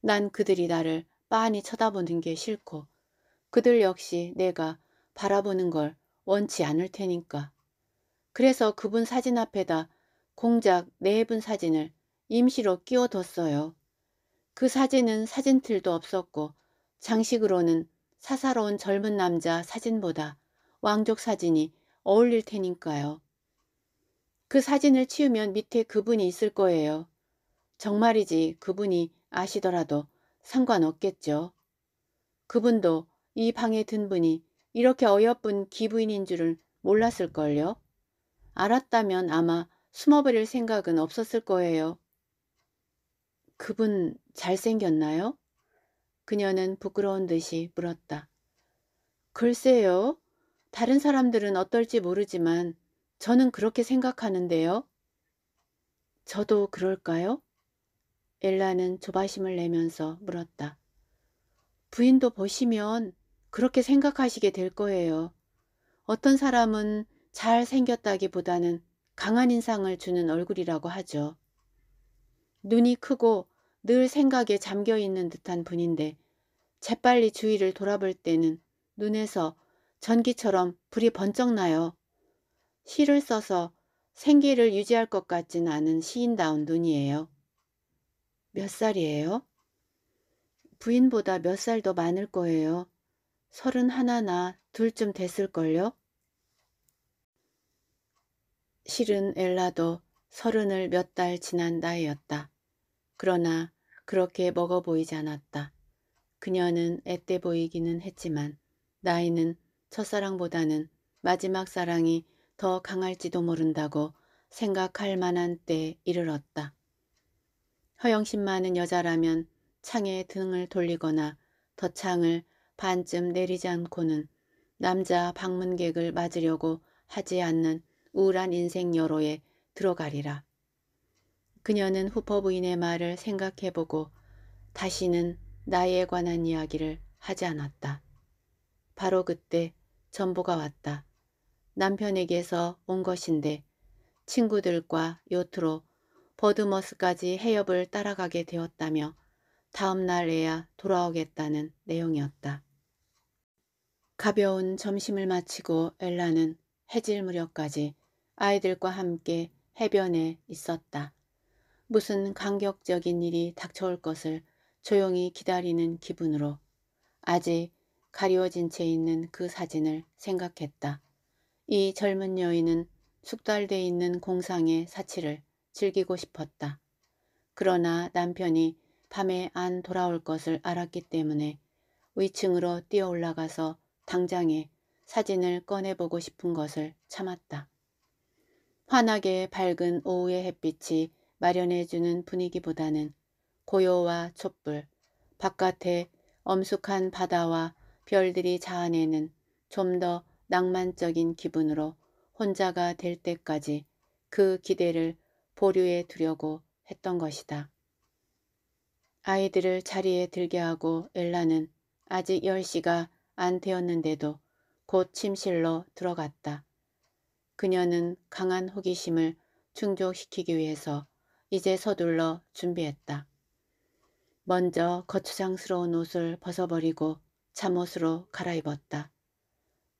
난 그들이 나를 빤히 쳐다보는 게 싫고 그들 역시 내가 바라보는 걸 원치 않을 테니까. 그래서 그분 사진 앞에다 공작 네 분 사진을 임시로 끼워뒀어요. 그 사진은 사진틀도 없었고 장식으로는 사사로운 젊은 남자 사진보다 왕족 사진이 어울릴 테니까요. 그 사진을 치우면 밑에 그분이 있을 거예요. 정말이지 그분이 아시더라도 상관없겠죠. 그분도 이 방에 든 분이 이렇게 어여쁜 기부인인 줄을 몰랐을걸요. 알았다면 아마 숨어버릴 생각은 없었을 거예요. 그분 잘생겼나요? 그녀는 부끄러운 듯이 물었다. 글쎄요. 다른 사람들은 어떨지 모르지만 저는 그렇게 생각하는데요. 저도 그럴까요? 엘라는 조바심을 내면서 물었다. 부인도 보시면 그렇게 생각하시게 될 거예요. 어떤 사람은 잘생겼다기보다는 강한 인상을 주는 얼굴이라고 하죠. 눈이 크고 늘 생각에 잠겨있는 듯한 분인데 재빨리 주위를 돌아볼 때는 눈에서 전기처럼 불이 번쩍 나요. 시를 써서 생기를 유지할 것 같진 않은 시인다운 눈이에요. 몇 살이에요? 부인보다 몇 살 더 많을 거예요. 서른 하나나 둘쯤 됐을걸요? 실은 엘라도 서른을 몇 달 지난 나이였다. 그러나 그렇게 먹어 보이지 않았다. 그녀는 앳돼 보이기는 했지만 나이는 첫사랑보다는 마지막 사랑이 더 강할지도 모른다고 생각할 만한 때에 이르렀다. 허영심 많은 여자라면 창에 등을 돌리거나 더창을 반쯤 내리지 않고는 남자 방문객을 맞으려고 하지 않는 우울한 인생 여로에 들어가리라. 그녀는 후퍼 부인의 말을 생각해보고 다시는 나에 관한 이야기를 하지 않았다. 바로 그때 전보가 왔다. 남편에게서 온 것인데 친구들과 요트로 버드머스까지 해협을 따라가게 되었다며 다음 날에야 돌아오겠다는 내용이었다. 가벼운 점심을 마치고 엘라는 해질 무렵까지 아이들과 함께 해변에 있었다. 무슨 감격적인 일이 닥쳐올 것을 조용히 기다리는 기분으로 아직 가려워진채 있는 그 사진을 생각했다. 이 젊은 여인은 숙달돼 있는 공상의 사치를 즐기고 싶었다. 그러나 남편이 밤에 안 돌아올 것을 알았기 때문에 위층으로 뛰어 올라가서 당장에 사진을 꺼내보고 싶은 것을 참았다. 환하게 밝은 오후의 햇빛이 마련해주는 분위기보다는 고요와 촛불, 바깥의 엄숙한 바다와 별들이 자아내는 좀 더 낭만적인 기분으로 혼자가 될 때까지 그 기대를 보류해 두려고 했던 것이다. 아이들을 자리에 들게 하고 엘라는 아직 10시가 안 되었는데도 곧 침실로 들어갔다. 그녀는 강한 호기심을 충족시키기 위해서 이제 서둘러 준비했다. 먼저 거추장스러운 옷을 벗어버리고 잠옷으로 갈아입었다.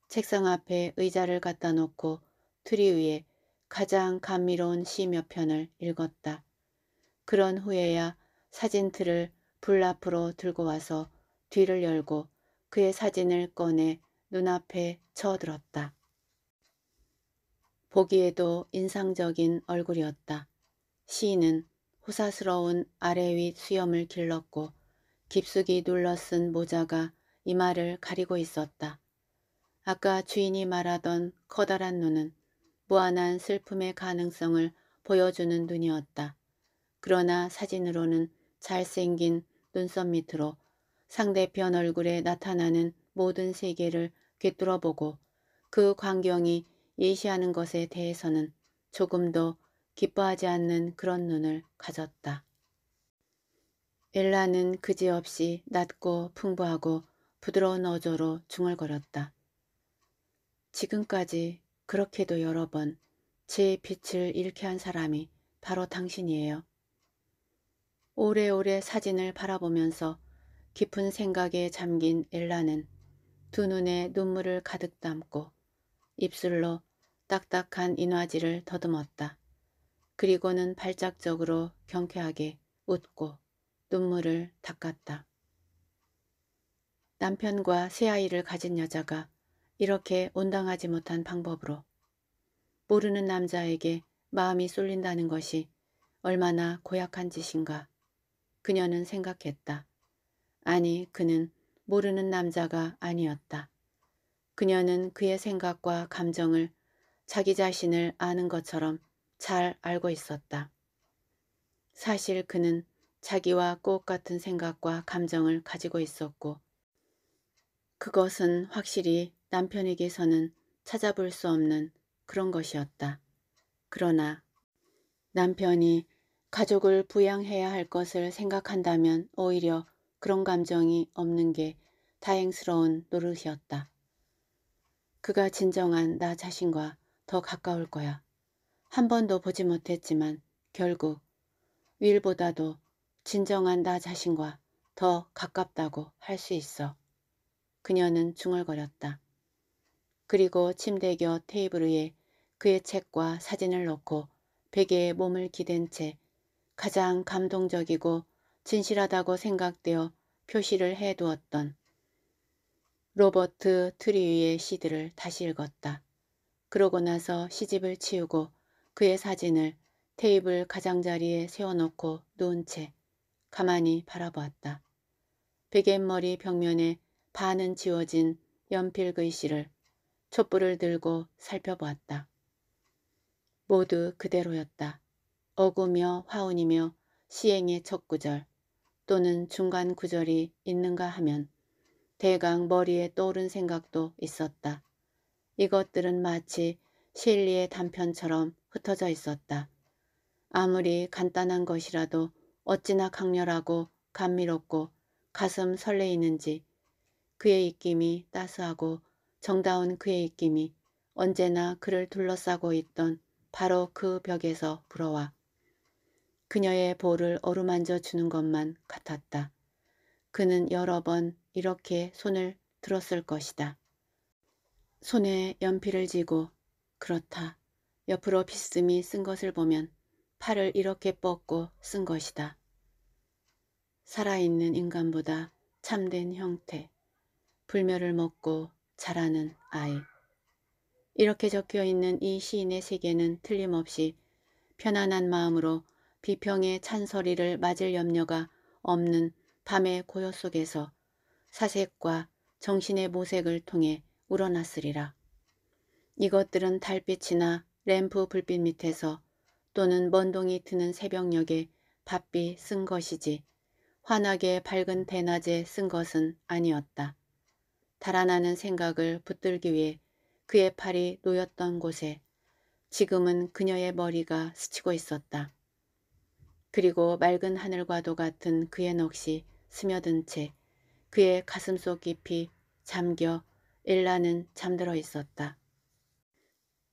책상 앞에 의자를 갖다 놓고 트리 위에 가장 감미로운 시 몇 편을 읽었다. 그런 후에야 사진 틀을 불 앞으로 들고 와서 뒤를 열고 그의 사진을 꺼내 눈앞에 쳐들었다. 보기에도 인상적인 얼굴이었다. 시인은 호사스러운 아래 위 수염을 길렀고 깊숙이 눌러쓴 모자가 이마를 가리고 있었다. 아까 주인이 말하던 커다란 눈은 무한한 슬픔의 가능성을 보여주는 눈이었다. 그러나 사진으로는 잘생긴 눈썹 밑으로 상대편 얼굴에 나타나는 모든 세계를 꿰뚫어 보고 그 광경이 예시하는 것에 대해서는 조금도 기뻐하지 않는 그런 눈을 가졌다. 엘라는 그지없이 낮고 풍부하고 부드러운 어조로 중얼거렸다. 지금까지 그렇게도 여러 번 제 빛을 잃게 한 사람이 바로 당신이에요. 오래오래 사진을 바라보면서 깊은 생각에 잠긴 엘라는 두 눈에 눈물을 가득 담고 입술로 딱딱한 인화지를 더듬었다. 그리고는 발작적으로 경쾌하게 웃고 눈물을 닦았다. 남편과 새 아이를 가진 여자가 이렇게 온당하지 못한 방법으로 모르는 남자에게 마음이 쏠린다는 것이 얼마나 고약한 짓인가. 그녀는 생각했다. 아니 그는 모르는 남자가 아니었다. 그녀는 그의 생각과 감정을 자기 자신을 아는 것처럼 잘 알고 있었다. 사실 그는 자기와 꽃 같은 생각과 감정을 가지고 있었고 그것은 확실히 남편에게서는 찾아볼 수 없는 그런 것이었다. 그러나 남편이 가족을 부양해야 할 것을 생각한다면 오히려 그런 감정이 없는 게 다행스러운 노릇이었다. 그가 진정한 나 자신과 더 가까울 거야. 한 번도 보지 못했지만 결국 윌보다도 진정한 나 자신과 더 가깝다고 할 수 있어. 그녀는 중얼거렸다. 그리고 침대 곁 테이블 위에 그의 책과 사진을 놓고 베개에 몸을 기댄 채 가장 감동적이고 진실하다고 생각되어 표시를 해두었던 로버트 트리위의 시들을 다시 읽었다. 그러고 나서 시집을 치우고 그의 사진을 테이블 가장자리에 세워놓고 누운 채 가만히 바라보았다. 베갯머리 벽면에 반은 지워진 연필 글씨를 촛불을 들고 살펴보았다. 모두 그대로였다. 어구며 화운이며 시행의 첫 구절 또는 중간 구절이 있는가 하면 대강 머리에 떠오른 생각도 있었다. 이것들은 마치 실리의 단편처럼 흩어져 있었다. 아무리 간단한 것이라도 어찌나 강렬하고 감미롭고 가슴 설레이는지 그의 입김이 따스하고 정다운 그의 입김이 언제나 그를 둘러싸고 있던 바로 그 벽에서 불어와 그녀의 볼을 어루만져 주는 것만 같았다. 그는 여러 번 이렇게 손을 들었을 것이다. 손에 연필을 쥐고 그렇다. 옆으로 비스미 쓴 것을 보면 팔을 이렇게 뻗고 쓴 것이다. 살아있는 인간보다 참된 형태, 불멸을 먹고 자라는 아이. 이렇게 적혀있는 이 시인의 세계는 틀림없이 편안한 마음으로 비평의 찬서리를 맞을 염려가 없는 밤의 고요 속에서 사색과 정신의 모색을 통해 우러났으리라. 이것들은 달빛이나 램프 불빛 밑에서 또는 먼동이 트는 새벽녘에 바삐 쓴 것이지 환하게 밝은 대낮에 쓴 것은 아니었다. 달아나는 생각을 붙들기 위해 그의 팔이 놓였던 곳에 지금은 그녀의 머리가 스치고 있었다. 그리고 맑은 하늘과도 같은 그의 넋이 스며든 채 그의 가슴속 깊이 잠겨 일라는 잠들어 있었다.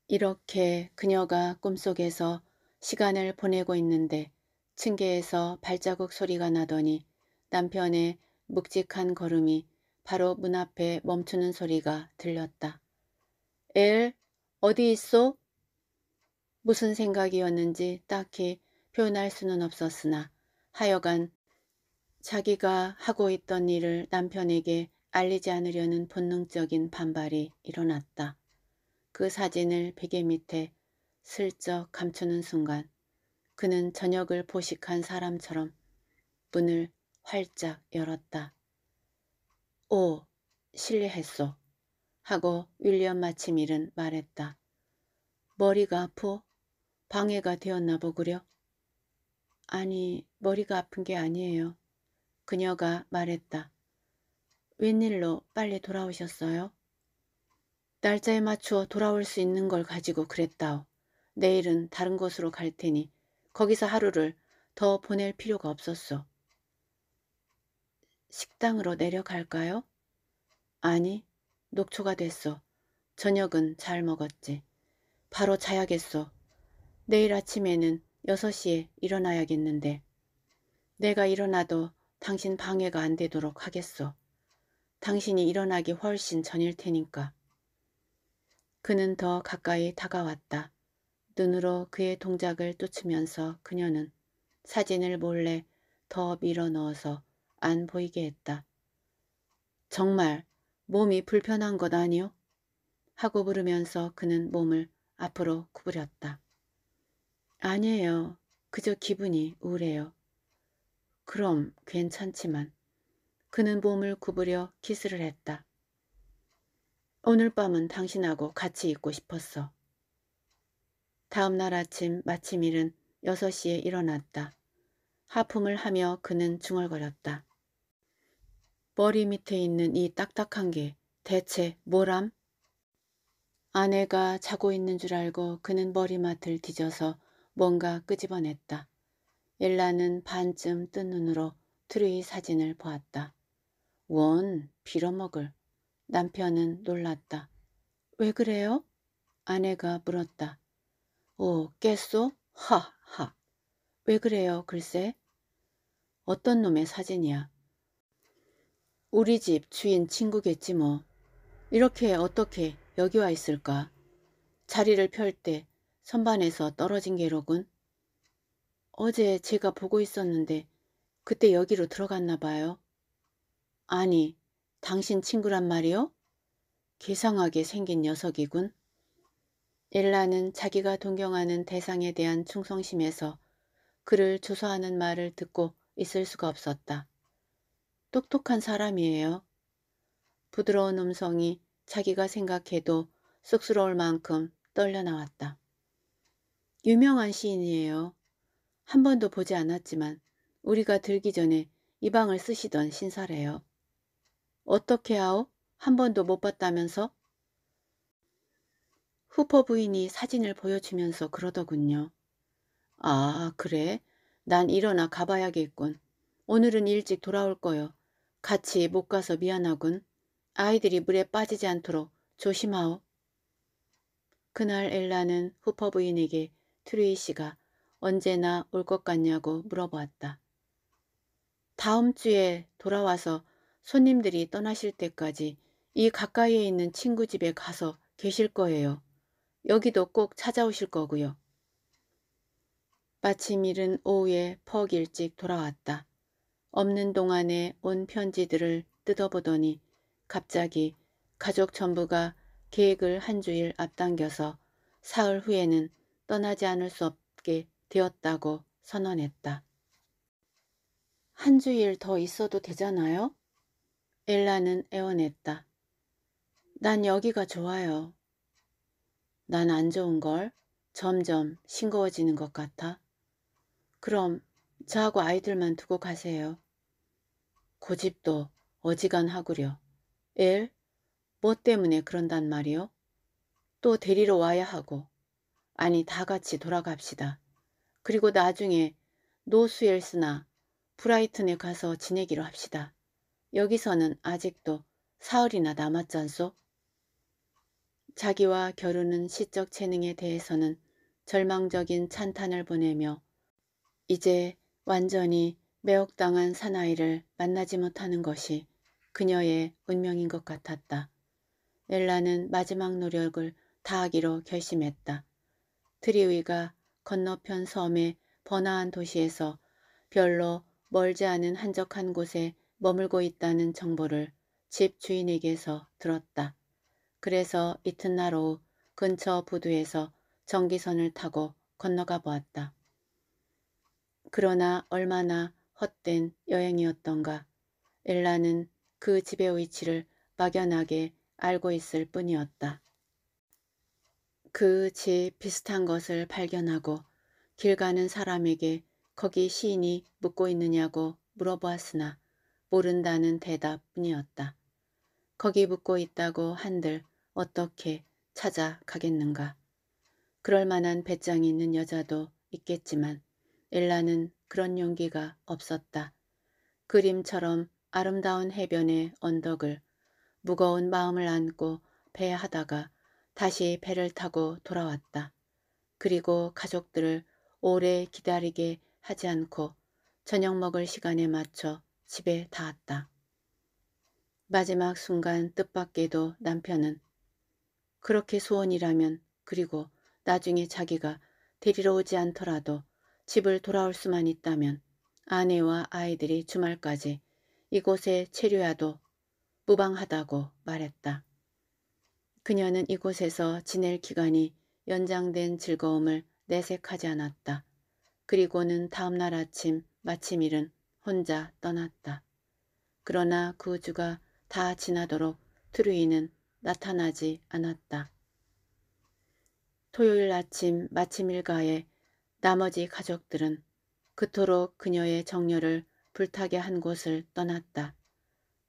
이렇게 그녀가 꿈속에서 시간을 보내고 있는데 층계에서 발자국 소리가 나더니 남편의 묵직한 걸음이 바로 문 앞에 멈추는 소리가 들렸다. 엘, 어디 있어? 무슨 생각이었는지 딱히 표현할 수는 없었으나 하여간 자기가 하고 있던 일을 남편에게 알리지 않으려는 본능적인 반발이 일어났다. 그 사진을 베개 밑에 슬쩍 감추는 순간 그는 저녁을 보식한 사람처럼 문을 활짝 열었다. 오, 실례했소. 하고 윌리엄 마침일은 말했다. 머리가 아프? 방해가 되었나 보구려? 아니, 머리가 아픈 게 아니에요. 그녀가 말했다. 웬일로 빨리 돌아오셨어요? 날짜에 맞추어 돌아올 수 있는 걸 가지고 그랬다오. 내일은 다른 곳으로 갈 테니 거기서 하루를 더 보낼 필요가 없었소. 식당으로 내려갈까요? 아니, 녹초가 됐소. 저녁은 잘 먹었지. 바로 자야겠소. 내일 아침에는 6 시에 일어나야겠는데 내가 일어나도 당신 방해가 안 되도록 하겠소. 당신이 일어나기 훨씬 전일 테니까. 그는 더 가까이 다가왔다. 눈으로 그의 동작을 뚫으면서 그녀는 사진을 몰래 더 밀어 넣어서 안 보이게 했다. 정말 몸이 불편한 것 아니오? 하고 부르면서 그는 몸을 앞으로 구부렸다. 아니에요. 그저 기분이 우울해요. 그럼 괜찮지만. 그는 몸을 구부려 키스를 했다. 오늘 밤은 당신하고 같이 있고 싶었어. 다음 날 아침 마침 일은 6시에 일어났다. 하품을 하며 그는 중얼거렸다. 머리 밑에 있는 이 딱딱한 게 대체 뭐람? 아내가 자고 있는 줄 알고 그는 머리맡을 뒤져서 뭔가 끄집어냈다. 일라는 반쯤 뜬 눈으로 트루이 사진을 보았다. 원, 빌어먹을. 남편은 놀랐다. 왜 그래요? 아내가 물었다. 오, 어, 깼소? 하하. 왜 그래요, 글쎄? 어떤 놈의 사진이야? 우리 집 주인 친구겠지 뭐. 이렇게 어떻게 여기 와 있을까? 자리를 펼때 선반에서 떨어진 게로군. 어제 제가 보고 있었는데 그때 여기로 들어갔나 봐요. 아니, 당신 친구란 말이요? 개상하게 생긴 녀석이군. 일라는 자기가 동경하는 대상에 대한 충성심에서 그를 조사하는 말을 듣고 있을 수가 없었다. 똑똑한 사람이에요. 부드러운 음성이 자기가 생각해도 쑥스러울 만큼 떨려나왔다. 유명한 시인이에요. 한 번도 보지 않았지만 우리가 들기 전에 이 방을 쓰시던 신사래요. 어떻게 하오? 한 번도 못 봤다면서? 후퍼 부인이 사진을 보여주면서 그러더군요. 아 그래? 난 일어나 가봐야겠군. 오늘은 일찍 돌아올 거요. 같이 못 가서 미안하군. 아이들이 물에 빠지지 않도록 조심하오. 그날 엘라는 후퍼 부인에게 트루이씨가 언제나 올 것 같냐고 물어보았다. 다음 주에 돌아와서 손님들이 떠나실 때까지 이 가까이에 있는 친구 집에 가서 계실 거예요. 여기도 꼭 찾아오실 거고요. 마침 이른 오후에 퍽 일찍 돌아왔다. 없는 동안에 온 편지들을 뜯어보더니 갑자기 가족 전부가 계획을 한 주일 앞당겨서 사흘 후에는 떠나지 않을 수 없게 되었다고 선언했다. 한 주일 더 있어도 되잖아요? 엘라는 애원했다. 난 여기가 좋아요. 난 안 좋은 걸 점점 싱거워지는 것 같아. 그럼 저하고 아이들만 두고 가세요. 고집도 어지간하구려. 엘, 뭐 때문에 그런단 말이요? 또 데리러 와야 하고 아니 다 같이 돌아갑시다. 그리고 나중에 노스웰스나 브라이튼에 가서 지내기로 합시다. 여기서는 아직도 사흘이나 남았잖소. 자기와 겨루는 시적 재능에 대해서는 절망적인 찬탄을 보내며 이제 완전히 매혹당한 사나이를 만나지 못하는 것이 그녀의 운명인 것 같았다. 엘라는 마지막 노력을 다하기로 결심했다. 트리위가 건너편 섬의 번화한 도시에서 별로 멀지 않은 한적한 곳에 머물고 있다는 정보를 집 주인에게서 들었다. 그래서 이튿날 오후 근처 부두에서 전기선을 타고 건너가 보았다. 그러나 얼마나 헛된 여행이었던가. 엘라는 그 집의 위치를 막연하게 알고 있을 뿐이었다. 그집 비슷한 것을 발견하고 길 가는 사람에게 거기 시인이 묻고 있느냐고 물어보았으나 모른다는 대답뿐이었다. 거기 묻고 있다고 한들 어떻게 찾아가겠는가. 그럴 만한 배짱이 있는 여자도 있겠지만 엘라는 그런 용기가 없었다. 그림처럼 아름다운 해변의 언덕을 무거운 마음을 안고 배하다가 다시 배를 타고 돌아왔다. 그리고 가족들을 오래 기다리게 하지 않고 저녁 먹을 시간에 맞춰 집에 닿았다. 마지막 순간 뜻밖에도 남편은 그렇게 소원이라면 그리고 나중에 자기가 데리러 오지 않더라도 집을 돌아올 수만 있다면 아내와 아이들이 주말까지 이곳에 체류하도 무방하다고 말했다. 그녀는 이곳에서 지낼 기간이 연장된 즐거움을 내색하지 않았다. 그리고는 다음날 아침 마침 일은 혼자 떠났다. 그러나 그 주가 다 지나도록 트루이는 나타나지 않았다. 토요일 아침 마침 일가에 나머지 가족들은 그토록 그녀의 정열을 불타게 한 곳을 떠났다.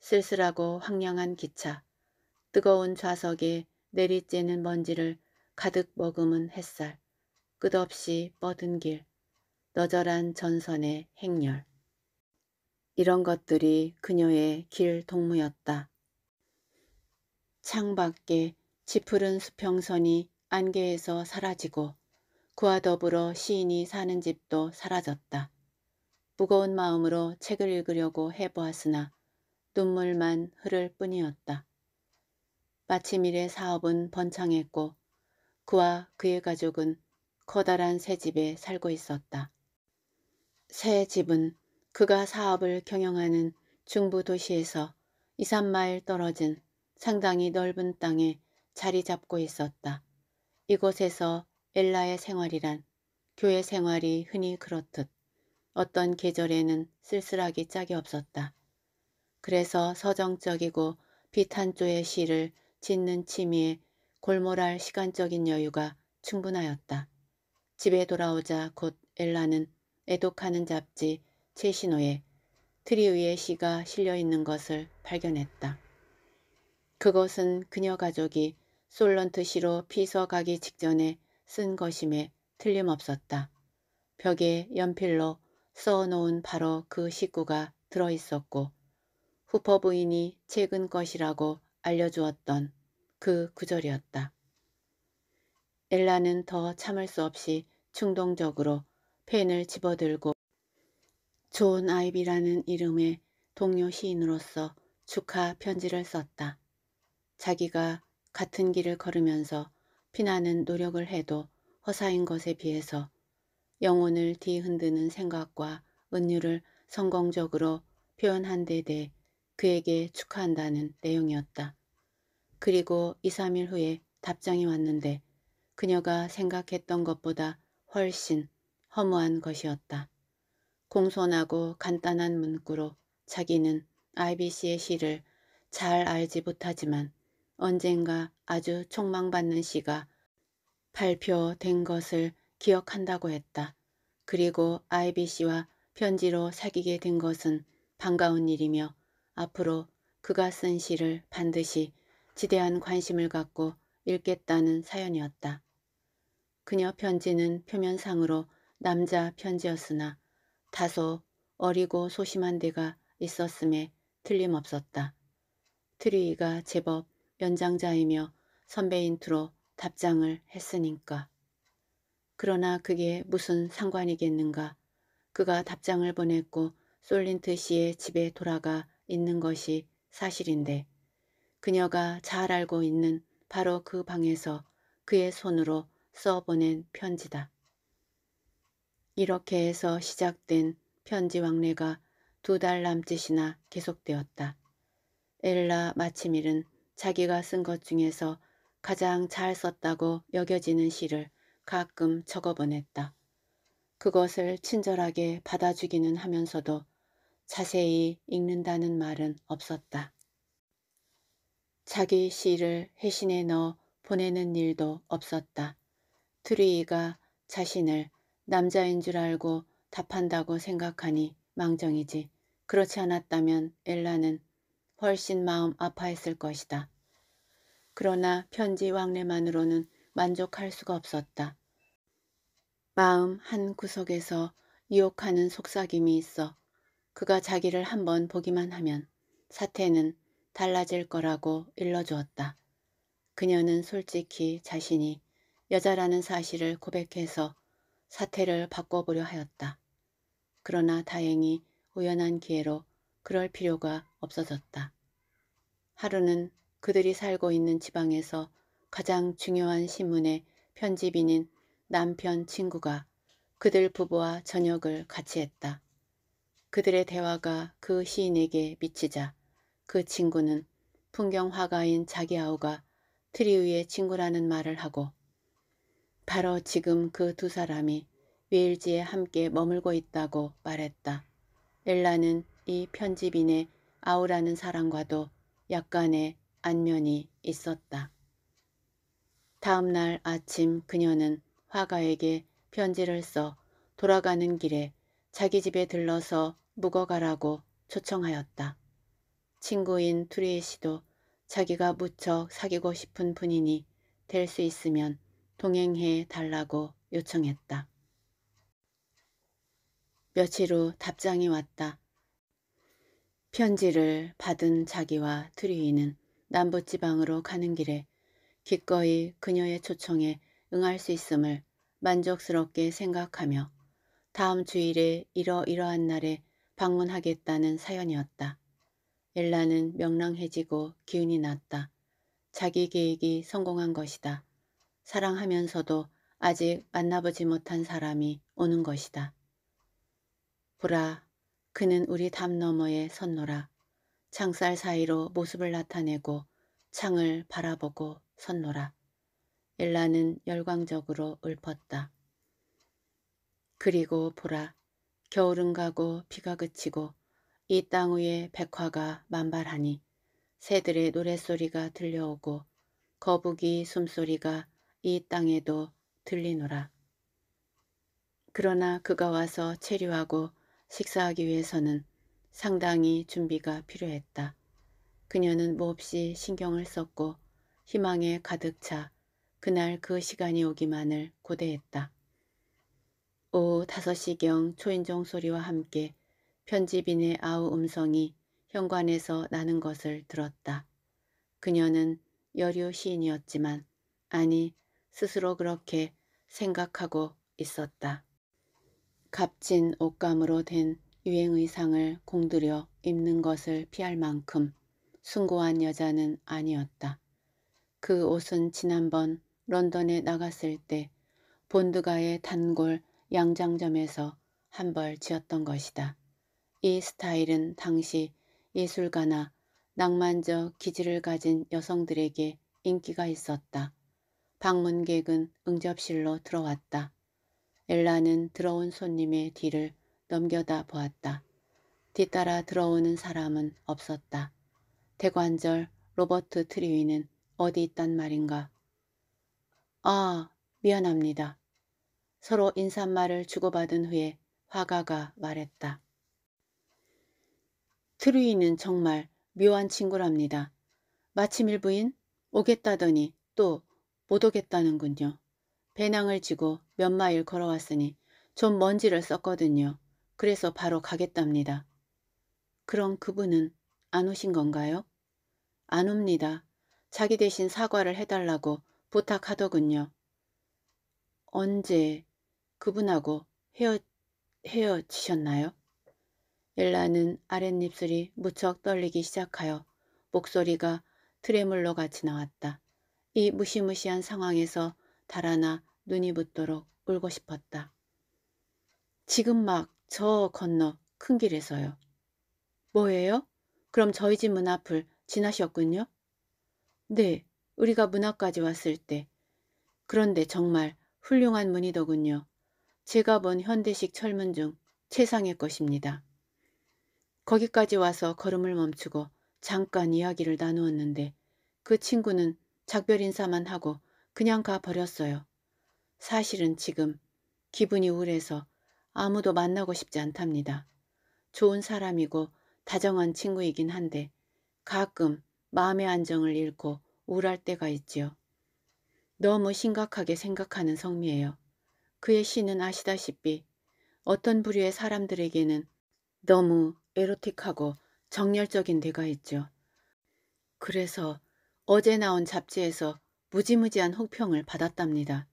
쓸쓸하고 황량한 기차, 뜨거운 좌석에 내리쬐는 먼지를 가득 머금은 햇살, 끝없이 뻗은 길, 너절한 전선의 행렬. 이런 것들이 그녀의 길 동무였다. 창밖에 지푸른 수평선이 안개에서 사라지고 그와 더불어 시인이 사는 집도 사라졌다. 무거운 마음으로 책을 읽으려고 해보았으나 눈물만 흐를 뿐이었다. 마침 이래 사업은 번창했고 그와 그의 가족은 커다란 새 집에 살고 있었다. 새 집은 그가 사업을 경영하는 중부 도시에서 2, 3마일 떨어진 상당히 넓은 땅에 자리 잡고 있었다. 이곳에서 엘라의 생활이란 교회 생활이 흔히 그렇듯 어떤 계절에는 쓸쓸하기 짝이 없었다. 그래서 서정적이고 비탄조의 시를 짙는 취미에 골몰할 시간적인 여유가 충분하였다. 집에 돌아오자 곧 엘라는 애독하는 잡지 최신호에 트리우의 시가 실려있는 것을 발견했다. 그것은 그녀 가족이 솔런트 시로 피서 가기 직전에 쓴 것임에 틀림없었다. 벽에 연필로 써놓은 바로 그식구가 들어있었고 후퍼 부인이 최근 것이라고 알려주었던 그 구절이었다. 엘라는 더 참을 수 없이 충동적으로 펜을 집어들고 존 아이비라는 이름의 동료 시인으로서 축하 편지를 썼다. 자기가 같은 길을 걸으면서 피나는 노력을 해도 허사인 것에 비해서 영혼을 뒤흔드는 생각과 은유를 성공적으로 표현한 데 대해 그에게 축하한다는 내용이었다. 그리고 2, 3일 후에 답장이 왔는데 그녀가 생각했던 것보다 훨씬 허무한 것이었다. 공손하고 간단한 문구로 자기는 IBC의 시를 잘 알지 못하지만 언젠가 아주 촉망받는 시가 발표된 것을 기억한다고 했다. 그리고 IBC와 편지로 사귀게 된 것은 반가운 일이며 앞으로 그가 쓴 시를 반드시 지대한 관심을 갖고 읽겠다는 사연이었다. 그녀 편지는 표면상으로 남자 편지였으나 다소 어리고 소심한 데가 있었음에 틀림없었다. 트리이가 제법 연장자이며 선배인 투로 답장을 했으니까. 그러나 그게 무슨 상관이겠는가. 그가 답장을 보냈고 솔린트 씨의 집에 돌아가 있는 것이 사실인데 그녀가 잘 알고 있는 바로 그 방에서 그의 손으로 써보낸 편지다. 이렇게 해서 시작된 편지 왕래가 두 달 남짓이나 계속되었다. 엘라 마치밀은 자기가 쓴 것 중에서 가장 잘 썼다고 여겨지는 시를 가끔 적어보냈다. 그것을 친절하게 받아주기는 하면서도 자세히 읽는다는 말은 없었다. 자기 시를 회신에 넣어 보내는 일도 없었다. 트리이가 자신을 남자인 줄 알고 답한다고 생각하니 망정이지. 그렇지 않았다면 엘라는 훨씬 마음 아파했을 것이다. 그러나 편지 왕래만으로는 만족할 수가 없었다. 마음 한 구석에서 유혹하는 속삭임이 있어 그가 자기를 한번 보기만 하면 사태는 달라질 거라고 일러주었다. 그녀는 솔직히 자신이 여자라는 사실을 고백해서 사태를 바꿔보려 하였다. 그러나 다행히 우연한 기회로 그럴 필요가 없어졌다. 하루는 그들이 살고 있는 지방에서 가장 중요한 신문의 편집인인 남편 친구가 그들 부부와 저녁을 같이 했다. 그들의 대화가 그 시인에게 미치자 그 친구는 풍경화가인 자기아우가 트리우의 친구라는 말을 하고 바로 지금 그 두 사람이 웨일즈에 함께 머물고 있다고 말했다. 엘라는 이 편집인의 아우라는 사람과도 약간의 안면이 있었다. 다음 날 아침 그녀는 화가에게 편지를 써 돌아가는 길에 자기 집에 들러서 묵어가라고 초청하였다. 친구인 투리에 씨도 자기가 무척 사귀고 싶은 분이니 될 수 있으면 동행해 달라고 요청했다. 며칠 후 답장이 왔다. 편지를 받은 자기와 트리이는 남부지방으로 가는 길에 기꺼이 그녀의 초청에 응할 수 있음을 만족스럽게 생각하며 다음 주일에 이러이러한 날에 방문하겠다는 사연이었다. 엘라는 명랑해지고 기운이 났다. 자기 계획이 성공한 것이다. 사랑하면서도 아직 만나보지 못한 사람이 오는 것이다. 보라, 그는 우리 담 너머에 선노라. 창살 사이로 모습을 나타내고 창을 바라보고 선노라. 엘라는 열광적으로 읊었다. 그리고 보라, 겨울은 가고 비가 그치고 이 땅 위에 백화가 만발하니 새들의 노랫소리가 들려오고 거북이 숨소리가 이 땅에도 들리노라. 그러나 그가 와서 체류하고 식사하기 위해서는 상당히 준비가 필요했다. 그녀는 몹시 신경을 썼고 희망에 가득 차 그날 그 시간이 오기만을 고대했다. 오후 5시경 초인종 소리와 함께 편집인의 아우 음성이 현관에서 나는 것을 들었다. 그녀는 여류 시인이었지만 아니 스스로 그렇게 생각하고 있었다. 값진 옷감으로 된 유행의상을 공들여 입는 것을 피할 만큼 숭고한 여자는 아니었다. 그 옷은 지난번 런던에 나갔을 때 본드가의 단골 양장점에서 한 벌 지었던 것이다. 이 스타일은 당시 예술가나 낭만적 기질을 가진 여성들에게 인기가 있었다. 방문객은 응접실로 들어왔다. 엘라는 들어온 손님의 뒤를 넘겨다 보았다. 뒤따라 들어오는 사람은 없었다. 대관절 로버트 트리위는 어디 있단 말인가. 아, 미안합니다. 서로 인사말을 주고받은 후에 화가가 말했다. 트루이는 정말 묘한 친구랍니다. 마침 일부인 오겠다더니 또 못 오겠다는군요. 배낭을 지고 몇 마일 걸어왔으니 좀 먼지를 썼거든요. 그래서 바로 가겠답니다. 그럼 그분은 안 오신 건가요? 안 옵니다. 자기 대신 사과를 해달라고 부탁하더군요. 언제 그분하고 헤어, 헤어지셨나요? 엘라는 아랫입술이 무척 떨리기 시작하여 목소리가 트레물러 같이 나왔다. 이 무시무시한 상황에서 달아나 눈이 붙도록 울고 싶었다. 지금 막 저 건너 큰 길에서요. 뭐예요? 그럼 저희 집 문 앞을 지나셨군요? 네, 우리가 문 앞까지 왔을 때. 그런데 정말 훌륭한 문이더군요. 제가 본 현대식 철문 중 최상의 것입니다. 거기까지 와서 걸음을 멈추고 잠깐 이야기를 나누었는데 그 친구는 작별 인사만 하고 그냥 가버렸어요. 사실은 지금 기분이 우울해서 아무도 만나고 싶지 않답니다. 좋은 사람이고 다정한 친구이긴 한데 가끔 마음의 안정을 잃고 우울할 때가 있지요. 너무 심각하게 생각하는 성미예요. 그의 시는 아시다시피 어떤 부류의 사람들에게는 너무 에로틱하고 정열적인 데가 있죠. 그래서 어제 나온 잡지에서 무지무지한 혹평을 받았답니다.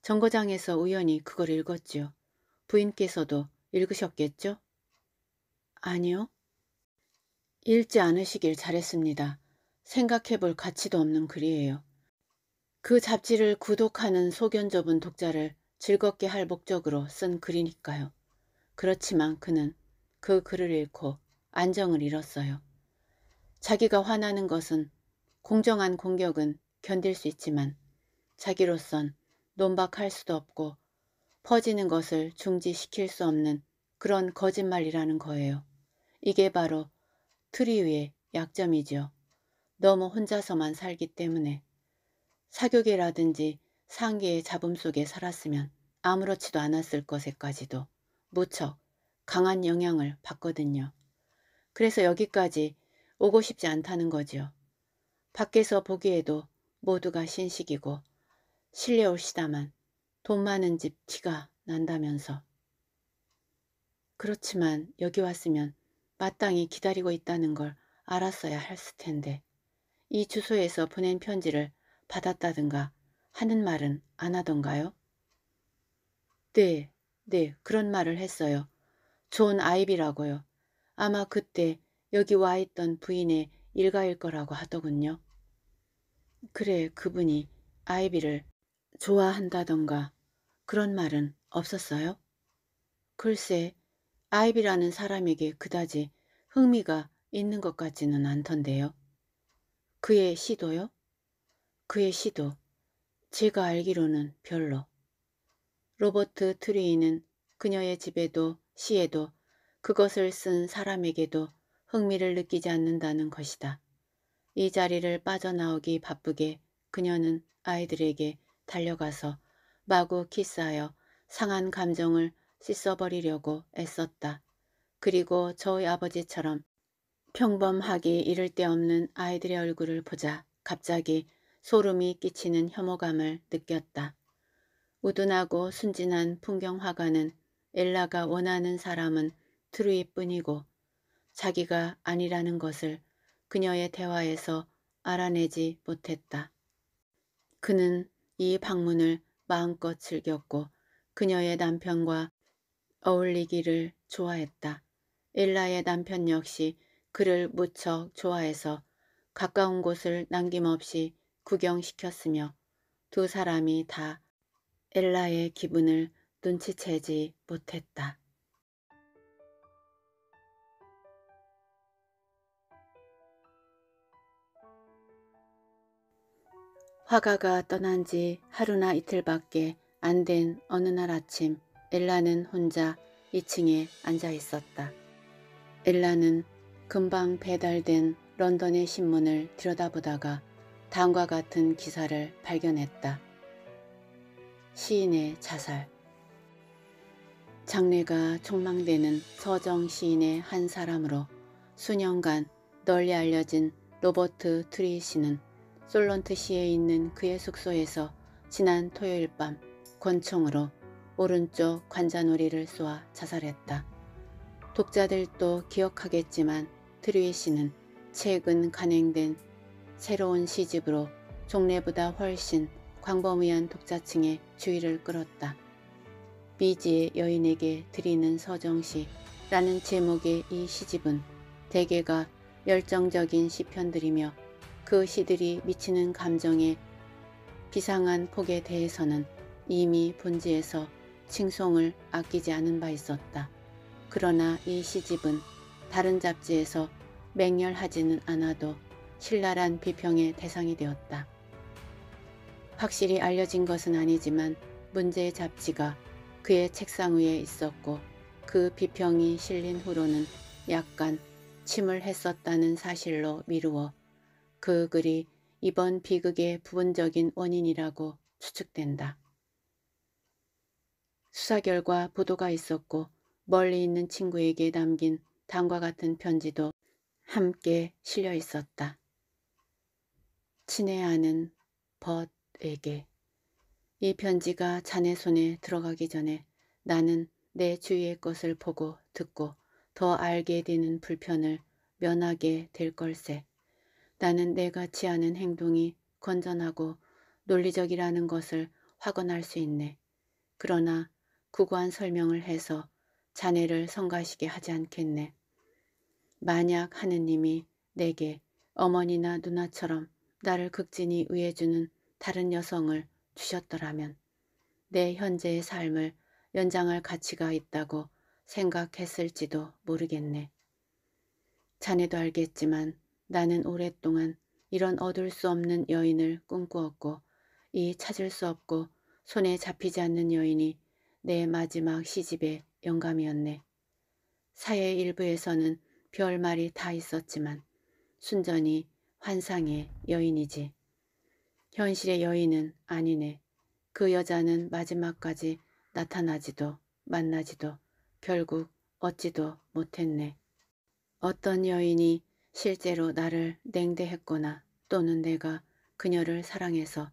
정거장에서 우연히 그걸 읽었지요. 부인께서도 읽으셨겠죠? 아니요. 읽지 않으시길 잘했습니다. 생각해볼 가치도 없는 글이에요. 그 잡지를 구독하는 소견 접은 독자를 즐겁게 할 목적으로 쓴 글이니까요. 그렇지만 그는 그 글을 읽고 안정을 잃었어요. 자기가 화나는 것은 공정한 공격은 견딜 수 있지만 자기로선 논박할 수도 없고 퍼지는 것을 중지시킬 수 없는 그런 거짓말이라는 거예요. 이게 바로 트리우의 약점이죠. 너무 혼자서만 살기 때문에 사교계라든지 상계의 잡음 속에 살았으면 아무렇지도 않았을 것에까지도 무척 강한 영향을 받거든요. 그래서 여기까지 오고 싶지 않다는 거지요. 밖에서 보기에도 모두가 신식이고 실례 올시다만 돈 많은 집 티가 난다면서. 그렇지만 여기 왔으면 마땅히 기다리고 있다는 걸 알았어야 했을 텐데 이 주소에서 보낸 편지를 받았다든가 하는 말은 안 하던가요? 네, 네, 그런 말을 했어요. 존 아이비라고요. 아마 그때 여기 와 있던 부인의 일가일 거라고 하더군요. 그래, 그분이 아이비를 좋아한다던가 그런 말은 없었어요? 글쎄, 아이비라는 사람에게 그다지 흥미가 있는 것 같지는 않던데요. 그의 시도요? 그의 시도. 제가 알기로는 별로. 로버트 트리이는 그녀의 집에도 시에도 그것을 쓴 사람에게도 흥미를 느끼지 않는다는 것이다. 이 자리를 빠져나오기 바쁘게 그녀는 아이들에게 달려가서 마구 키스하여 상한 감정을 씻어버리려고 애썼다. 그리고 저희 아버지처럼 평범하기 이를 데 없는 아이들의 얼굴을 보자 갑자기 소름이 끼치는 혐오감을 느꼈다. 우둔하고 순진한 풍경화가는 엘라가 원하는 사람은 트루이뿐이고 자기가 아니라는 것을 그녀의 대화에서 알아내지 못했다. 그는 이 방문을 마음껏 즐겼고 그녀의 남편과 어울리기를 좋아했다. 엘라의 남편 역시 그를 무척 좋아해서 가까운 곳을 남김없이 구경시켰으며 두 사람이 다 엘라의 기분을 눈치채지 못했다. 화가가 떠난 지 하루나 이틀밖에 안 된 어느 날 아침 엘라는 혼자 2층에 앉아 있었다. 엘라는 금방 배달된 런던의 신문을 들여다보다가 다음과 같은 기사를 발견했다. 시인의 자살 장래가 촉망되는 서정 시인의 한 사람으로 수년간 널리 알려진 로버트 트리 씨는 솔런트 시에 있는 그의 숙소에서 지난 토요일 밤 권총으로 오른쪽 관자놀이를 쏘아 자살했다. 독자들도 기억하겠지만 트리 씨는 최근 간행된 새로운 시집으로 종래보다 훨씬 광범위한 독자층의 주의를 끌었다. 미지의 여인에게 드리는 서정시라는 제목의 이 시집은 대개가 열정적인 시편들이며 그 시들이 미치는 감정의 비상한 폭에 대해서는 이미 본지에서 칭송을 아끼지 않은 바 있었다. 그러나 이 시집은 다른 잡지에서 맹렬하지는 않아도 신랄한 비평의 대상이 되었다. 확실히 알려진 것은 아니지만 문제의 잡지가 그의 책상 위에 있었고 그 비평이 실린 후로는 약간 침을 했었다는 사실로 미루어 그 글이 이번 비극의 부분적인 원인이라고 추측된다. 수사 결과 보도가 있었고 멀리 있는 친구에게 남긴 당과 같은 편지도 함께 실려 있었다. 친애하는 벗에게 이 편지가 자네 손에 들어가기 전에 나는 내 주위의 것을 보고 듣고 더 알게 되는 불편을 면하게 될 걸세. 나는 내가 취하는 행동이 건전하고 논리적이라는 것을 확언할 수 있네. 그러나 구구한 설명을 해서 자네를 성가시게 하지 않겠네. 만약 하느님이 내게 어머니나 누나처럼 나를 극진히 위해주는 다른 여성을 주셨더라면 내 현재의 삶을 연장할 가치가 있다고 생각했을지도 모르겠네. 자네도 알겠지만 나는 오랫동안 이런 얻을 수 없는 여인을 꿈꾸었고 이 찾을 수 없고 손에 잡히지 않는 여인이 내 마지막 시집의 영감이었네. 사회 일부에서는 별말이 다 있었지만 순전히 환상의 여인이지. 현실의 여인은 아니네. 그 여자는 마지막까지 나타나지도 만나지도 결국 얻지도 못했네. 어떤 여인이 실제로 나를 냉대했거나 또는 내가 그녀를 사랑해서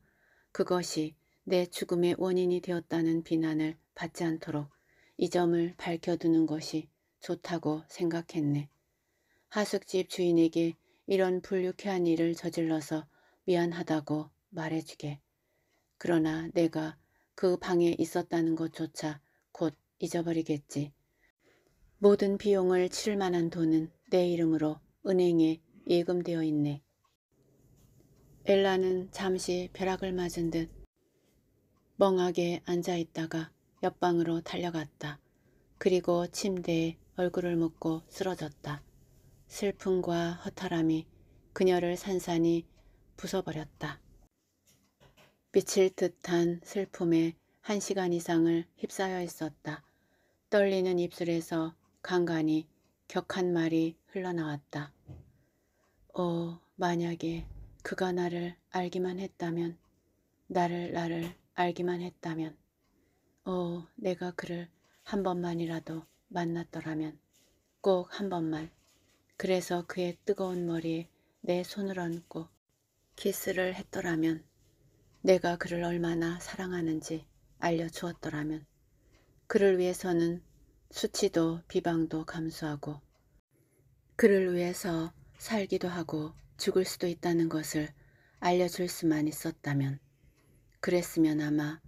그것이 내 죽음의 원인이 되었다는 비난을 받지 않도록 이 점을 밝혀두는 것이 좋다고 생각했네. 하숙집 주인에게 이런 불유쾌한 일을 저질러서 미안하다고 말해주게. 그러나 내가 그 방에 있었다는 것조차 곧 잊어버리겠지. 모든 비용을 칠 만한 돈은 내 이름으로 은행에 예금되어 있네. 엘라는 잠시 벼락을 맞은 듯 멍하게 앉아있다가 옆방으로 달려갔다. 그리고 침대에 얼굴을 묻고 쓰러졌다. 슬픔과 허탈함이 그녀를 산산히 부숴버렸다. 미칠 듯한 슬픔에 한 시간 이상을 휩싸여 있었다. 떨리는 입술에서 간간히 격한 말이 흘러나왔다. 오, 어, 만약에 그가 나를 알기만 했다면, 나를 나를 알기만 했다면, 오, 어, 내가 그를 한 번만이라도 만났더라면, 꼭 한 번만 그래서 그의 뜨거운 머리에 내 손을 얹고 키스를 했더라면 내가 그를 얼마나 사랑하는지 알려주었더라면 그를 위해서는 수치도 비방도 감수하고 그를 위해서 살기도 하고 죽을 수도 있다는 것을 알려줄 수만 있었다면 그랬으면 아마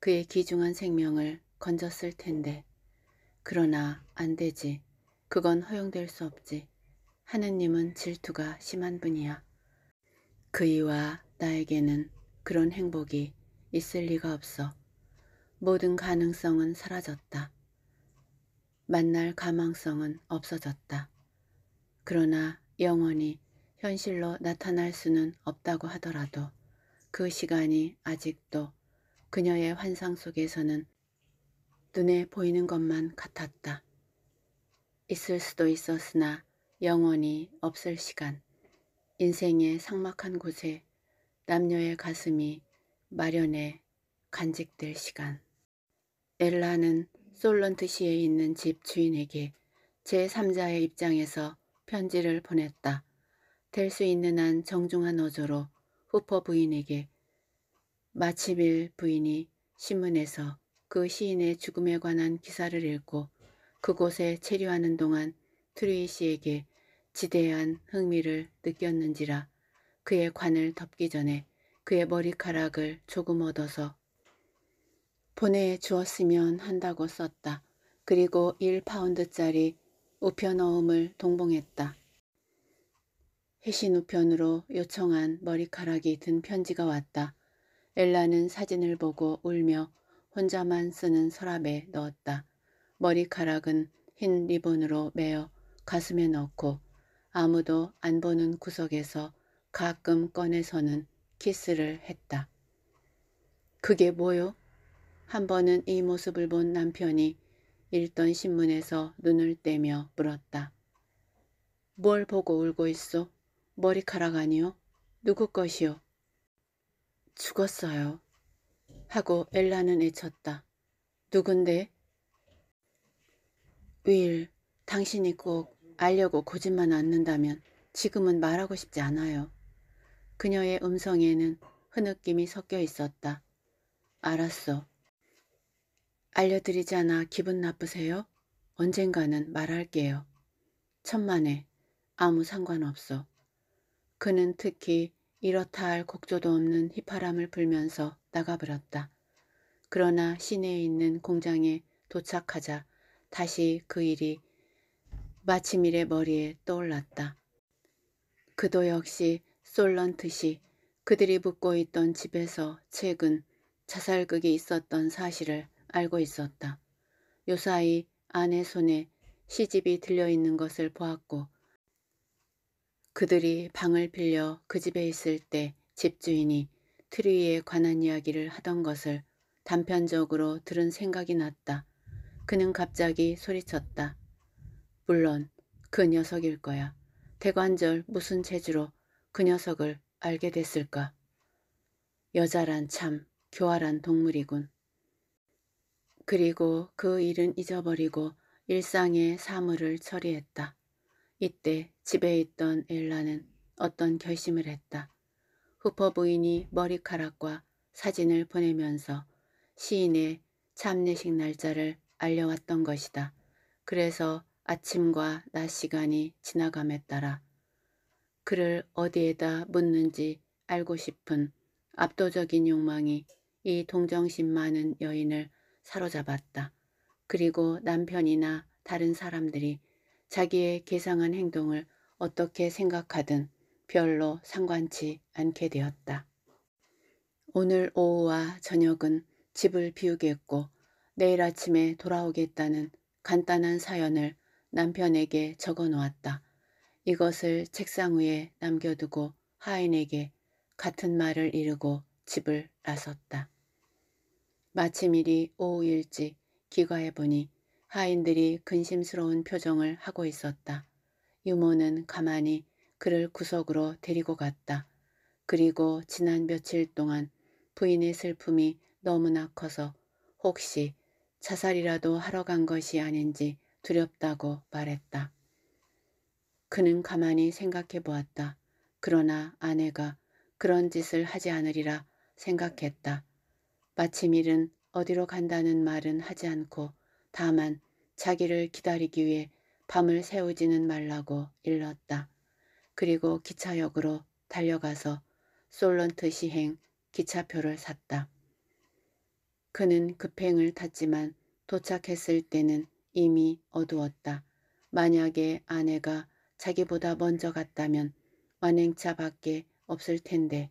그의 귀중한 생명을 건졌을 텐데 그러나 안 되지 그건 허용될 수 없지 하느님은 질투가 심한 분이야. 그이와 나에게는 그런 행복이 있을 리가 없어. 모든 가능성은 사라졌다. 만날 가망성은 없어졌다. 그러나 영원히 현실로 나타날 수는 없다고 하더라도 그 시간이 아직도 그녀의 환상 속에서는 눈에 보이는 것만 같았다. 있을 수도 있었으나 영원히 없을 시간, 인생의 상막한 곳에 남녀의 가슴이 마련해 간직될 시간. 엘라는 솔런트시에 있는 집 주인에게 제3자의 입장에서 편지를 보냈다. 될 수 있는 한 정중한 어조로 후퍼 부인에게 마치빌 부인이 신문에서 그 시인의 죽음에 관한 기사를 읽고 그곳에 체류하는 동안 트루이시에게 지대한 흥미를 느꼈는지라 그의 관을 덮기 전에 그의 머리카락을 조금 얻어서 보내주었으면 한다고 썼다. 그리고 1파운드짜리 우편어음을 동봉했다. 해신 우편으로 요청한 머리카락이 든 편지가 왔다. 엘라는 사진을 보고 울며 혼자만 쓰는 서랍에 넣었다. 머리카락은 흰 리본으로 매어 가슴에 넣고 아무도 안 보는 구석에서 가끔 꺼내서는 키스를 했다. 그게 뭐요? 한 번은 이 모습을 본 남편이 읽던 신문에서 눈을 떼며 물었다. 뭘 보고 울고 있어? 머리카락 아니요? 누구 것이요? 죽었어요. 하고 엘라는 애쳤다. 누군데? 윌, 당신이 꼭 알려고 고집만 않는다면 지금은 말하고 싶지 않아요. 그녀의 음성에는 흐느낌이 섞여 있었다. 알았어. 알려드리지 않아 기분 나쁘세요? 언젠가는 말할게요. 천만에 아무 상관없어. 그는 특히 이렇다 할 곡조도 없는 휘파람을 불면서 나가버렸다. 그러나 시내에 있는 공장에 도착하자 다시 그 일이 마침일래 머리에 떠올랐다. 그도 역시 솔런 듯이 그들이 묵고 있던 집에서 최근 자살극이 있었던 사실을 알고 있었다. 요사이 아내 손에 시집이 들려있는 것을 보았고 그들이 방을 빌려 그 집에 있을 때 집주인이 트리에 관한 이야기를 하던 것을 단편적으로 들은 생각이 났다. 그는 갑자기 소리쳤다. 물론 그 녀석일 거야. 대관절 무슨 재주로 그 녀석을 알게 됐을까. 여자란 참 교활한 동물이군. 그리고 그 일은 잊어버리고 일상의 사물을 처리했다. 이때 집에 있던 엘라는 어떤 결심을 했다. 후퍼 부인이 머리카락과 사진을 보내면서 시인의 참례식 날짜를 알려왔던 것이다. 그래서 아침과 낮 시간이 지나감에 따라 그를 어디에다 묻는지 알고 싶은 압도적인 욕망이 이 동정심 많은 여인을 사로잡았다. 그리고 남편이나 다른 사람들이 자기의 개상한 행동을 어떻게 생각하든 별로 상관치 않게 되었다. 오늘 오후와 저녁은 집을 비우겠고 내일 아침에 돌아오겠다는 간단한 사연을 남편에게 적어 놓았다. 이것을 책상 위에 남겨두고 하인에게 같은 말을 이르고 집을 나섰다. 마침 일이 오후 일지 귀가해보니 하인들이 근심스러운 표정을 하고 있었다. 유모는 가만히 그를 구석으로 데리고 갔다. 그리고 지난 며칠 동안 부인의 슬픔이 너무나 커서 혹시 자살이라도 하러 간 것이 아닌지 두렵다고 말했다. 그는 가만히 생각해 보았다. 그러나 아내가 그런 짓을 하지 않으리라 생각했다. 마침 일은 어디로 간다는 말은 하지 않고 다만 자기를 기다리기 위해 밤을 새우지는 말라고 일렀다. 그리고 기차역으로 달려가서 솔런트 시행 기차표를 샀다. 그는 급행을 탔지만 도착했을 때는 이미 어두웠다. 만약에 아내가 자기보다 먼저 갔다면 완행차 밖에 없을 텐데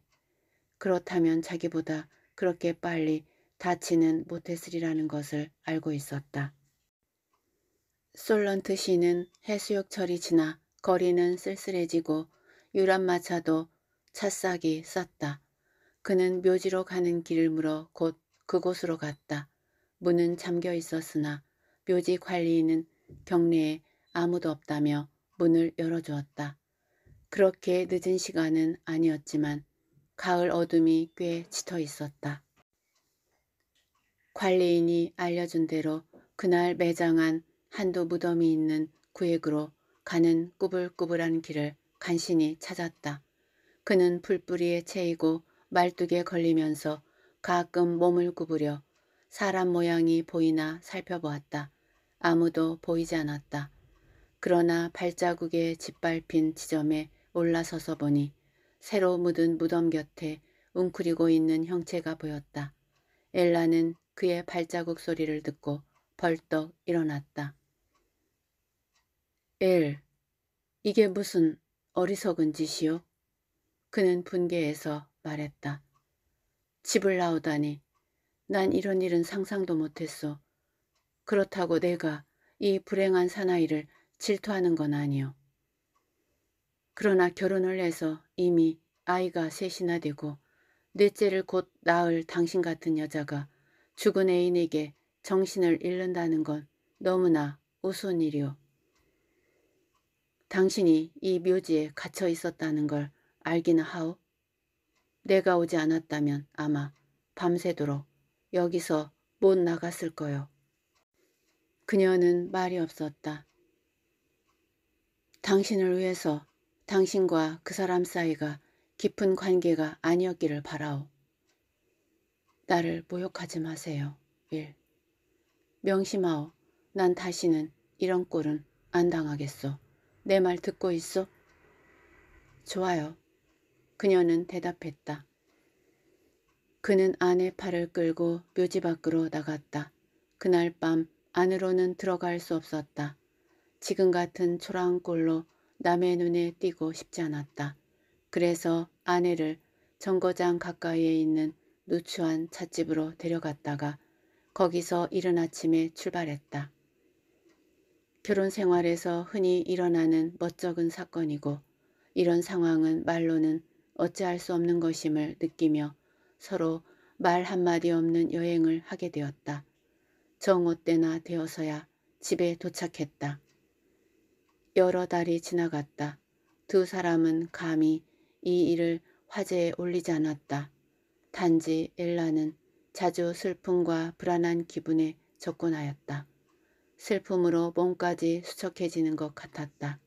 그렇다면 자기보다 그렇게 빨리 다치는 못했으리라는 것을 알고 있었다. 솔런트 시는 해수욕철이 지나 거리는 쓸쓸해지고 유람마차도 차싹이 쌌다. 그는 묘지로 가는 길을 물어 곧 그곳으로 갔다. 문은 잠겨 있었으나 묘지 관리인은 경례에 아무도 없다며 문을 열어주었다. 그렇게 늦은 시간은 아니었지만 가을 어둠이 꽤 짙어 있었다. 관리인이 알려준 대로 그날 매장한 한두 무덤이 있는 구획으로 가는 꾸불꾸불한 길을 간신히 찾았다. 그는 풀뿌리에 채이고 말뚝에 걸리면서 가끔 몸을 구부려 사람 모양이 보이나 살펴보았다. 아무도 보이지 않았다. 그러나 발자국에 짓밟힌 지점에 올라서서 보니 새로 묻은 무덤 곁에 웅크리고 있는 형체가 보였다. 엘라는 그의 발자국 소리를 듣고 벌떡 일어났다. 엘, 이게 무슨 어리석은 짓이오? 그는 분개해서 말했다. 집을 나오다니 난 이런 일은 상상도 못했소. 그렇다고 내가 이 불행한 사나이를 질투하는 건 아니요. 그러나 결혼을 해서 이미 아이가 셋이나 되고 넷째를 곧 낳을 당신 같은 여자가 죽은 애인에게 정신을 잃는다는 건 너무나 우스운 일이요. 당신이 이 묘지에 갇혀 있었다는 걸 알기나 하오? 내가 오지 않았다면 아마 밤새도록 여기서 못 나갔을 거요. 그녀는 말이 없었다. 당신을 위해서 당신과 그 사람 사이가 깊은 관계가 아니었기를 바라오. 나를 모욕하지 마세요. 1. 명심하오. 난 다시는 이런 꼴은 안 당하겠소. 내 말 듣고 있어? 좋아요. 그녀는 대답했다. 그는 아내 팔을 끌고 묘지 밖으로 나갔다. 그날 밤 안으로는 들어갈 수 없었다. 지금 같은 초라한 꼴로 남의 눈에 띄고 싶지 않았다. 그래서 아내를 정거장 가까이에 있는 누추한 찻집으로 데려갔다가 거기서 이른 아침에 출발했다. 결혼 생활에서 흔히 일어나는 멋쩍은 사건이고 이런 상황은 말로는 어찌할 수 없는 것임을 느끼며 서로 말 한마디 없는 여행을 하게 되었다. 정오 때나 되어서야 집에 도착했다. 여러 달이 지나갔다. 두 사람은 감히 이 일을 화제에 올리지 않았다. 단지 엘라는 자주 슬픔과 불안한 기분에 접근하였다. 슬픔으로 몸까지 수척해지는 것 같았다.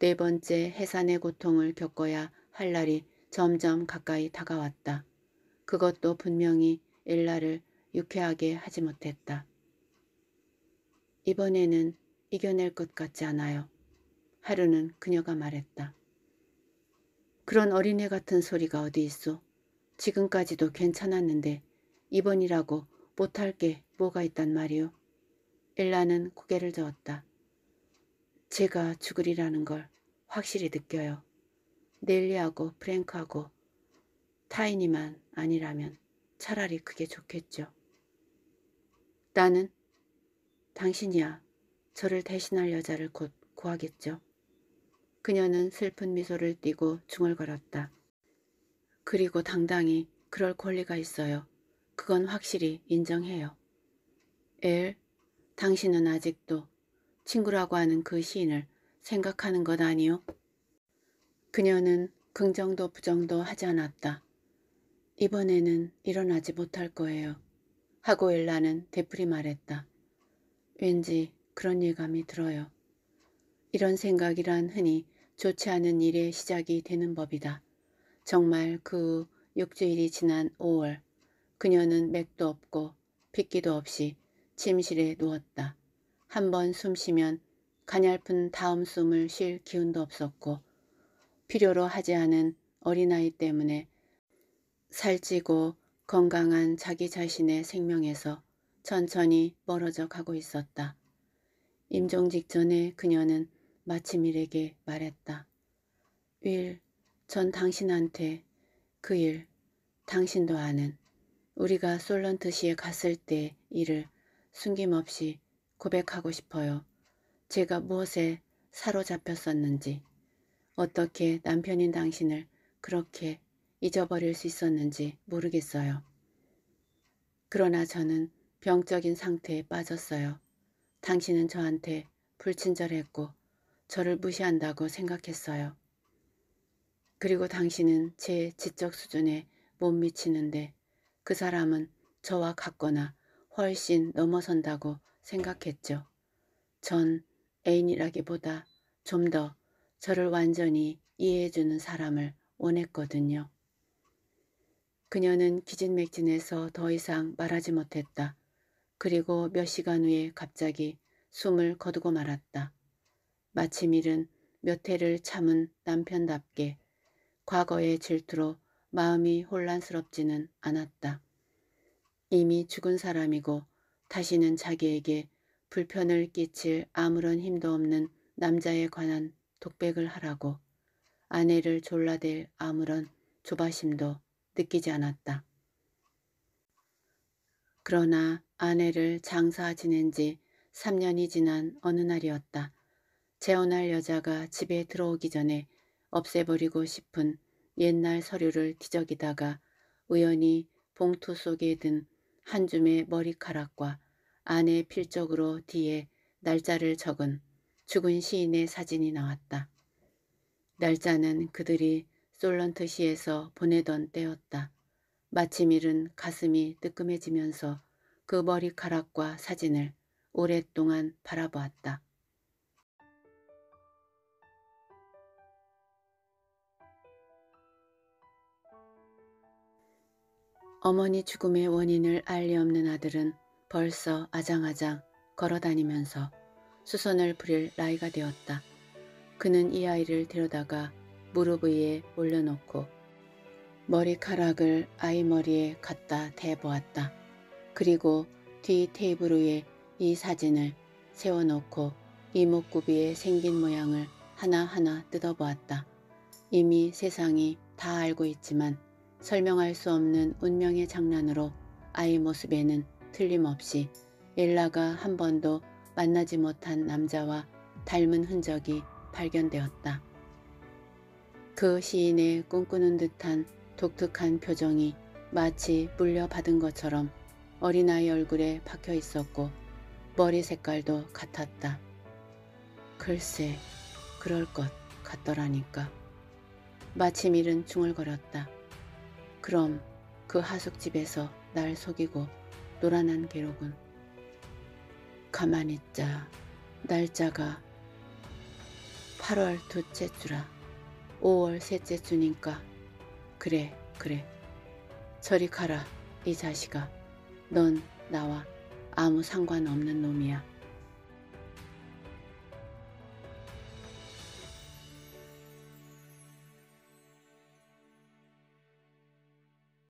네 번째 해산의 고통을 겪어야 할 날이 점점 가까이 다가왔다. 그것도 분명히 엘라를 유쾌하게 하지 못했다. 이번에는 이겨낼 것 같지 않아요. 하루는 그녀가 말했다. 그런 어린애 같은 소리가 어디 있어. 지금까지도 괜찮았는데 이번이라고 못할 게 뭐가 있단 말이오. 일라는 고개를 저었다. 제가 죽으리라는 걸 확실히 느껴요. 넬리하고 프랭크하고 타인이만 아니라면 차라리 그게 좋겠죠. 나는 당신이야. 저를 대신할 여자를 곧 구하겠죠. 그녀는 슬픈 미소를 띠고 중얼거렸다. 그리고 당당히 그럴 권리가 있어요. 그건 확실히 인정해요. 엘, 당신은 아직도 친구라고 하는 그 시인을 생각하는 것 아니요? 그녀는 긍정도 부정도 하지 않았다. 이번에는 일어나지 못할 거예요. 하고 엘라는 되풀이 말했다. 왠지 그런 예감이 들어요. 이런 생각이란 흔히 좋지 않은 일의 시작이 되는 법이다. 정말 그 육주일이 지난 5월 그녀는 맥도 없고 핏기도 없이 침실에 누웠다. 한번 숨쉬면 가냘픈 다음 숨을 쉴 기운도 없었고 필요로 하지 않은 어린아이 때문에 살찌고 건강한 자기 자신의 생명에서 천천히 멀어져 가고 있었다. 임종 직전에 그녀는 마치밀에게 말했다. 윌, 전 당신한테 그 일, 당신도 아는 우리가 솔런트시에 갔을 때 일을 숨김없이 고백하고 싶어요. 제가 무엇에 사로잡혔었는지, 어떻게 남편인 당신을 그렇게 잊어버릴 수 있었는지 모르겠어요. 그러나 저는 병적인 상태에 빠졌어요. 당신은 저한테 불친절했고 저를 무시한다고 생각했어요. 그리고 당신은 제 지적 수준에 못 미치는데 그 사람은 저와 같거나 훨씬 넘어선다고 생각했죠. 전 애인이라기보다 좀 더 저를 완전히 이해해주는 사람을 원했거든요. 그녀는 기진맥진해서 더 이상 말하지 못했다. 그리고 몇 시간 후에 갑자기 숨을 거두고 말았다. 마침 일은 몇 해를 참은 남편답게 과거의 질투로 마음이 혼란스럽지는 않았다. 이미 죽은 사람이고 다시는 자기에게 불편을 끼칠 아무런 힘도 없는 남자에 관한 독백을 하라고 아내를 졸라댈 아무런 조바심도 느끼지 않았다. 그러나 아내를 장사 지낸 지 3년이 지난 어느 날이었다. 재혼할 여자가 집에 들어오기 전에 없애버리고 싶은 옛날 서류를 뒤적이다가 우연히 봉투 속에 든 한 줌의 머리카락과 아내 필적으로 뒤에 날짜를 적은 죽은 시인의 사진이 나왔다. 날짜는 그들이 솔런트시에서 보내던 때였다. 마침 일은 가슴이 뜨끔해지면서 그 머리카락과 사진을 오랫동안 바라보았다. 어머니 죽음의 원인을 알리 없는 아들은 벌써 아장아장 걸어다니면서 수선을 부릴 나이가 되었다. 그는 이 아이를 데려다가 무릎 위에 올려놓고 머리카락을 아이머리에 갖다 대보았다. 그리고 뒤 테이블 위에 이 사진을 세워놓고 이목구비에 생긴 모양을 하나하나 뜯어보았다. 이미 세상이 다 알고 있지만 설명할 수 없는 운명의 장난으로 아이 모습에는 틀림없이 엘라가 한 번도 만나지 못한 남자와 닮은 흔적이 발견되었다. 그 시인의 꿈꾸는 듯한 독특한 표정이 마치 물려받은 것처럼 어린아이 얼굴에 박혀 있었고 머리 색깔도 같았다. 글쎄 그럴 것 같더라니까. 마치 일은 중얼거렸다. 그럼 그 하숙집에서 날 속이고 노란한 괴로군. 가만있자 날짜가 8월 둘째 주라. 5월 셋째 주니까. 그래, 그래. 저리 가라, 이 자식아. 넌 나와 아무 상관없는 놈이야.